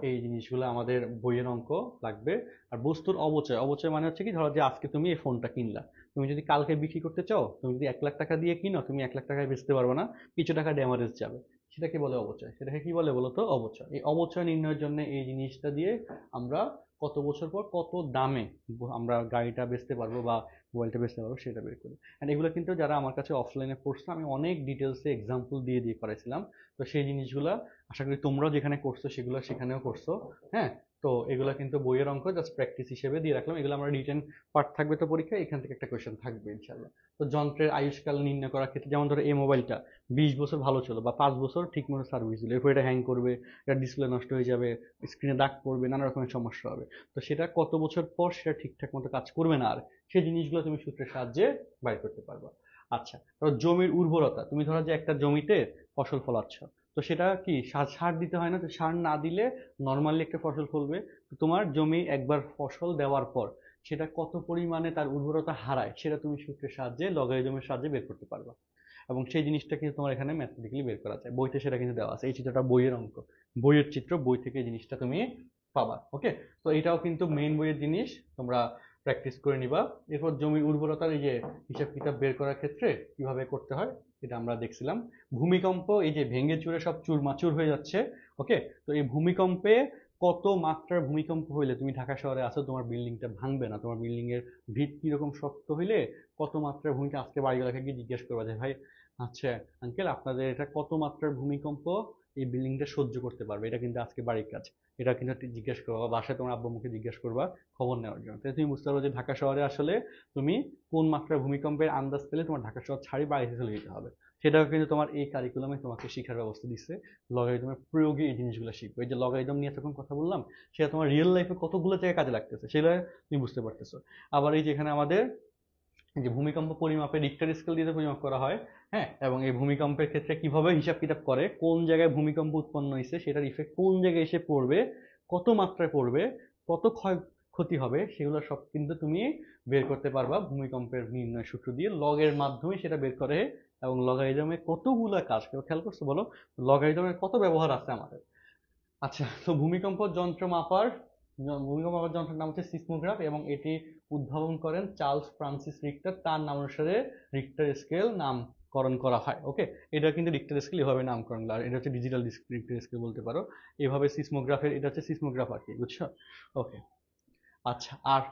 এই জিনিসগুলো আমাদের বইয়ের অঙ্ক লাগবে আর বস্তুর অবচয় অবচয় মানে হচ্ছে কি ধরো যে আজকে তুমি এই ফোনটা কিনলা তুমি যদি কালকে বিক্রি করতে চাও তুমি যদি এক লাখ টাকা দিয়ে কিনো তুমি এক লাখ টাকায় বেচতে পারবে না কিছু টাকা ড্যামারেজ যাবে সেটাকে বলে অবচয় সেটাকে কি বলে বলো তো অবচয় এই অবচয় নির্ণয়ের জন্য এই জিনিসটা দিয়ে আমরা কত বছর পর কত দামে আমরা গাড়িটা বেচতে পারবো বা মোবাইলটা বেছে পারবো সেটা বের করি অ্যান্ড এগুলো কিন্তু যারা আমার কাছে অফলাইনে পড়ছে আমি অনেক ডিটেলসে এক্সাম্পল দিয়ে দিয়ে করেছিলাম তো সেই জিনিসগুলো আশা করি তোমরাও যেখানে করছো সেগুলো সেখানেও করছো হ্যাঁ তো এগুলো কিন্তু বইয়ের অঙ্ক জাস্ট প্র্যাকটিস হিসেবে দিয়ে রাখলাম এগুলো আমরা রিটেন পার্ট থাকবে তো পরীক্ষায় এখান থেকে একটা কোয়েশ্চেন থাকবে ইনশাল্লাহ তো যন্ত্রের আয়ুষ্কাল নির্ণয় করার ক্ষেত্রে যেমন ধরো এই মোবাইলটা বিশ বছর ভালো চলো বা পাঁচ বছর ঠিক মতো সার্ভিস দিল এরপর এটা হ্যাং করবে এটা ডিসপ্লে নষ্ট হয়ে যাবে স্ক্রিনে দাগ পড়বে নানা রকমের সমস্যা হবে তো সেটা কত বছর পর সেটা ঠিকঠাক মতো কাজ করবে না আর সেই জিনিসগুলো তুমি সূত্রের সাহায্যে বাইর করতে পারবা আচ্ছা ধরো জমির উর্বরতা তুমি ধরো যে একটা জমিতে ফসল ফলাচ্ছ তো সেটা কি সার দিতে হয় না তো সার না দিলে নর্মালি একটা ফসল ফলবে তো তোমার জমি একবার ফসল দেওয়ার পর সেটা কত পরিমাণে তার উর্বরতা হারায় সেটা তুমি সূত্রের সাহায্যে জমির সাহায্যে বের করতে পারবা এবং সেই জিনিসটা কিন্তু তোমার এখানে ম্যাথমেটিক্যালি বের করা যায় বইতে সেটা কিন্তু দেওয়া আছে এই চিত্রটা বইয়ের অঙ্ক বইয়ের চিত্র বই থেকে জিনিসটা তুমি পাবা ওকে তো এটাও কিন্তু মেইন বইয়ের জিনিস তোমরা প্র্যাকটিস করে নিবা এরপর জমির উর্বরতার এই যে হিসাব কিতাব বের করার ক্ষেত্রে কিভাবে করতে হয় এটা আমরা দেখছিলাম ভূমিকম্প এই যে ভেঙে চুরে সব চুরমাচুর হয়ে যাচ্ছে ওকে তো এই ভূমিকম্পে কত মাত্রার ভূমিকম্প হইলে তুমি ঢাকা শহরে আসো তোমার বিল্ডিংটা ভাঙবে না তোমার বিল্ডিংয়ের ভিত কীরকম শক্ত হইলে কত মাত্রার ভূমিকম্প আজকে বাড়িওয়ালাকে গিয়ে জিজ্ঞেস করবা যে ভাই আচ্ছা আঙ্কেল আপনাদের এটা কত মাত্রার ভূমিকম্প এই বিল্ডিংটা সহ্য করতে পারবে এটা কিন্তু আজকে বাড়ির কাজ এটা কিন্তু জিজ্ঞেস করবা বাসায় তোমার আব্বু মুখে জিজ্ঞেস করবা খবর নেওয়ার জন্য তাই তুমি বুঝতে পারবে যে ঢাকা শহরে আসলে তুমি কোন মাত্রার ভূমিকম্পের আন্দাজ পেলে তোমার ঢাকা শহর ছাড়ি বাড়িতে চলে যেতে হবে সেটাও কিন্তু তোমার এই কারিকুলামে তোমাকে শিখার ব্যবস্থা দিচ্ছে লগারিদমের প্রয়োগে এই জিনিসগুলো শিখবে এই যে লগারিদম নিয়ে যখন কথা বললাম সেটা তোমার রিয়েল লাইফে কতগুলো জায়গায় কাজে লাগতেছে সেটা তুমি বুঝতে পারতেছো আবার এই যে এখানে আমাদের যে ভূমিকম্প পরিমাপে রিক্টার স্কেল দিয়ে পরিমাপ করা হয় হ্যাঁ এবং এই ভূমিকম্পের ক্ষেত্রে কিভাবে হিসাব কিতাব করে কোন জায়গায় ভূমিকম্প উৎপন্ন হয়েছে সেটার ইফেক্ট কোন জায়গায় এসে পড়বে কত মাত্রায় পড়বে কত ক্ষয় ক্ষতি হবে সেগুলো সব কিন্তু তুমি বের করতে পারবা ভূমিকম্পের নির্ণয় সূত্র দিয়ে লগের মাধ্যমে সেটা বের করে এবং লগারিদমে কতগুলো কাজ কেউ খেয়াল করছো বলো লগারিদমের কত ব্যবহার আছে আমাদের আচ্ছা তো ভূমিকম্প যন্ত্র মাপার ভূমিকম্প মাপার যন্ত্রের নাম হচ্ছে সিসমোগ্রাফ এবং এটি উদ্ভাবন করেন চার্লস ফ্রান্সিস রিক্টার তার নাম অনুসারে রিক্টার স্কেল নামকরণ করা হয় ওকে এটা কিন্তু রিক্টার স্কেল এভাবে নামকরণ আর এটা হচ্ছে ডিজিটাল রিক্টার স্কেল বলতে পারো এভাবে সিসমোগ্রাফের এটা হচ্ছে সিসমোগ্রাফ আর কি বুঝছো ওকে আচ্ছা আর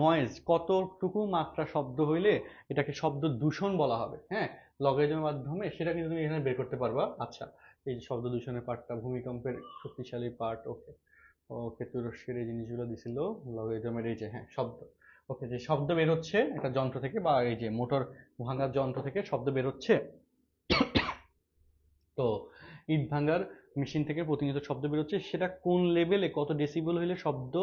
নয়েজ কতটুকু মাত্রা শব্দ হইলে এটাকে শব্দ দূষণ বলা হবে হ্যাঁ লগেজের মাধ্যমে সেটা কিন্তু তুমি এখানে বের করতে পারবা আচ্ছা এই যে শব্দ দূষণের পার্টটা ভূমিকম্পের শক্তিশালী পার্ট ওকে ওকে তুরস্কের এই জিনিসগুলো দিছিল লগেজমের এই যে হ্যাঁ শব্দ ওকে যে শব্দ বেরোচ্ছে একটা যন্ত্র থেকে বা এই যে মোটর ভাঙার যন্ত্র থেকে শব্দ বেরোচ্ছে তো ইট ভাঙার মেশিন থেকে প্রতিনিয়ত শব্দ বেরোচ্ছে সেটা কোন লেভেলে কত ডেসিবল হলে শব্দ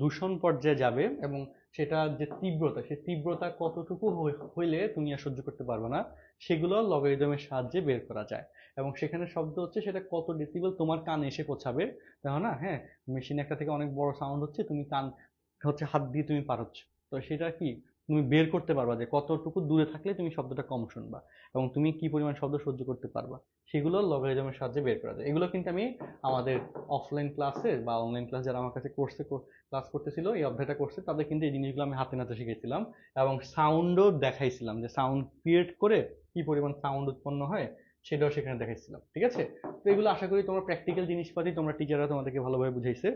দূষণ পর্যায়ে যাবে এবং সেটা যে তীব্রতা সেই তীব্রতা কতটুকু হইলে তুমি আর সহ্য করতে পারবে না সেগুলো লগারিদমের সাহায্যে বের করা যায় এবং সেখানে শব্দ হচ্ছে সেটা কত ডেসিবল তোমার কানে এসে পৌঁছাবে তাই না হ্যাঁ মেশিন একটা থেকে অনেক বড় সাউন্ড হচ্ছে তুমি কান হচ্ছে হাত দিয়ে তুমি পারোচ্ছ তো সেটা কি তুমি বের করতে পারবা যে কতটুকু দূরে থাকলে তুমি শব্দটা কম শুনবা এবং তুমি কি পরিমাণ শব্দ সহ্য করতে পারবা সেগুলো লগারিজমের সাহায্যে বের করা যায় এগুলো কিন্তু আমি আমাদের অফলাইন ক্লাসে বা অনলাইন ক্লাস যারা আমার কাছে কোর্সে ক্লাস করতেছিল এই অধ্যায়টা করছে তাদের কিন্তু এই জিনিসগুলো আমি হাতে নাতে শিখেছিলাম এবং সাউন্ডও দেখাইছিলাম যে সাউন্ড ক্রিয়েট করে কি পরিমাণ সাউন্ড উৎপন্ন হয় সেটাও সেখানে দেখাইছিলাম ঠিক আছে তো এগুলো আশা করি তোমার প্র্যাকটিক্যাল জিনিসপাতি তোমরা টিচাররা তোমাদেরকে ভালোভাবে বুঝাইছে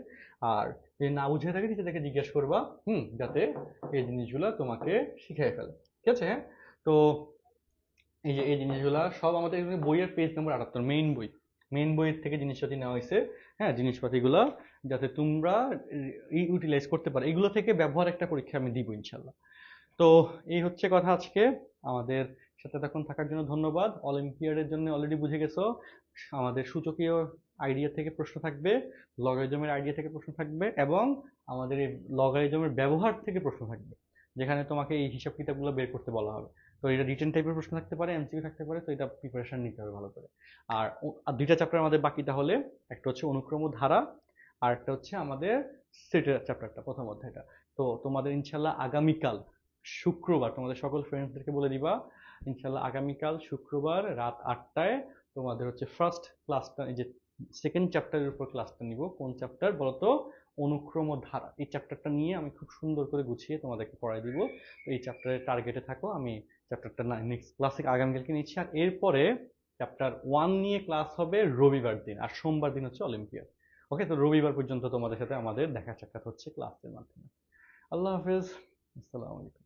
আর যদি না বুঝে থাকে টিচারদেরকে জিজ্ঞেস করবা হুম যাতে এই জিনিসগুলো তোমাকে শিখাই ফেলে ঠিক আছে হ্যাঁ তো এই যে এই জিনিসগুলো সব আমাদের বইয়ের পেজ নম্বর আটাত্তর মেইন বই মেইন বইয়ের থেকে জিনিসপাতি নেওয়া হয়েছে হ্যাঁ জিনিসপাতিগুলো যাতে তোমরা ইউটিলাইজ করতে পারো এগুলো থেকে ব্যবহার একটা পরীক্ষা আমি দিব ইনশাল্লাহ তো এই হচ্ছে কথা আজকে আমাদের সাথে তখন থাকার জন্য ধন্যবাদ অলিম্পিয়াডের জন্য অলরেডি বুঝে গেছো আমাদের সূচকীয় আইডিয়া থেকে প্রশ্ন থাকবে লগারিজমের আইডিয়া থেকে প্রশ্ন থাকবে এবং আমাদের এই লগারিজমের ব্যবহার থেকে প্রশ্ন থাকবে যেখানে তোমাকে এই হিসাব কিতাবগুলো বের করতে বলা হবে তো এটা রিটার্ন টাইপের প্রশ্ন থাকতে পারে এমসিকিউ থাকতে পারে তো এটা প্রিপারেশান নিতে হবে ভালো করে আর দুইটা চ্যাপ্টার আমাদের বাকি তাহলে একটা হচ্ছে অনুক্রম ধারা আর একটা হচ্ছে আমাদের সেটের চ্যাপ্টারটা প্রথম অধ্যায়টা তো তোমাদের ইনশাল্লাহ আগামীকাল শুক্রবার তোমাদের সকল ফ্রেন্ডসদেরকে বলে দিবা ইনশাল্লাহ আগামীকাল শুক্রবার রাত আটটায় তোমাদের হচ্ছে ফার্স্ট ক্লাসটা এই যে সেকেন্ড চ্যাপ্টারের উপর ক্লাসটা নিব কোন চ্যাপ্টার বলতো অনুক্রম ধারা এই চ্যাপ্টারটা নিয়ে আমি খুব সুন্দর করে গুছিয়ে তোমাদেরকে পড়াই দিব তো এই চ্যাপ্টারের টার্গেটে থাকো আমি চ্যাপ্টারটা নেক্সট ক্লাসে আগামীকালকে নিচ্ছি আর এরপরে চ্যাপ্টার ওয়ান নিয়ে ক্লাস হবে রবিবার দিন আর সোমবার দিন হচ্ছে অলিম্পিয়াড ওকে তো রবিবার পর্যন্ত তোমাদের সাথে আমাদের দেখা সাক্ষাৎ হচ্ছে ক্লাসের মাধ্যমে আল্লাহ হাফেজ আসসালামু আলাইকুম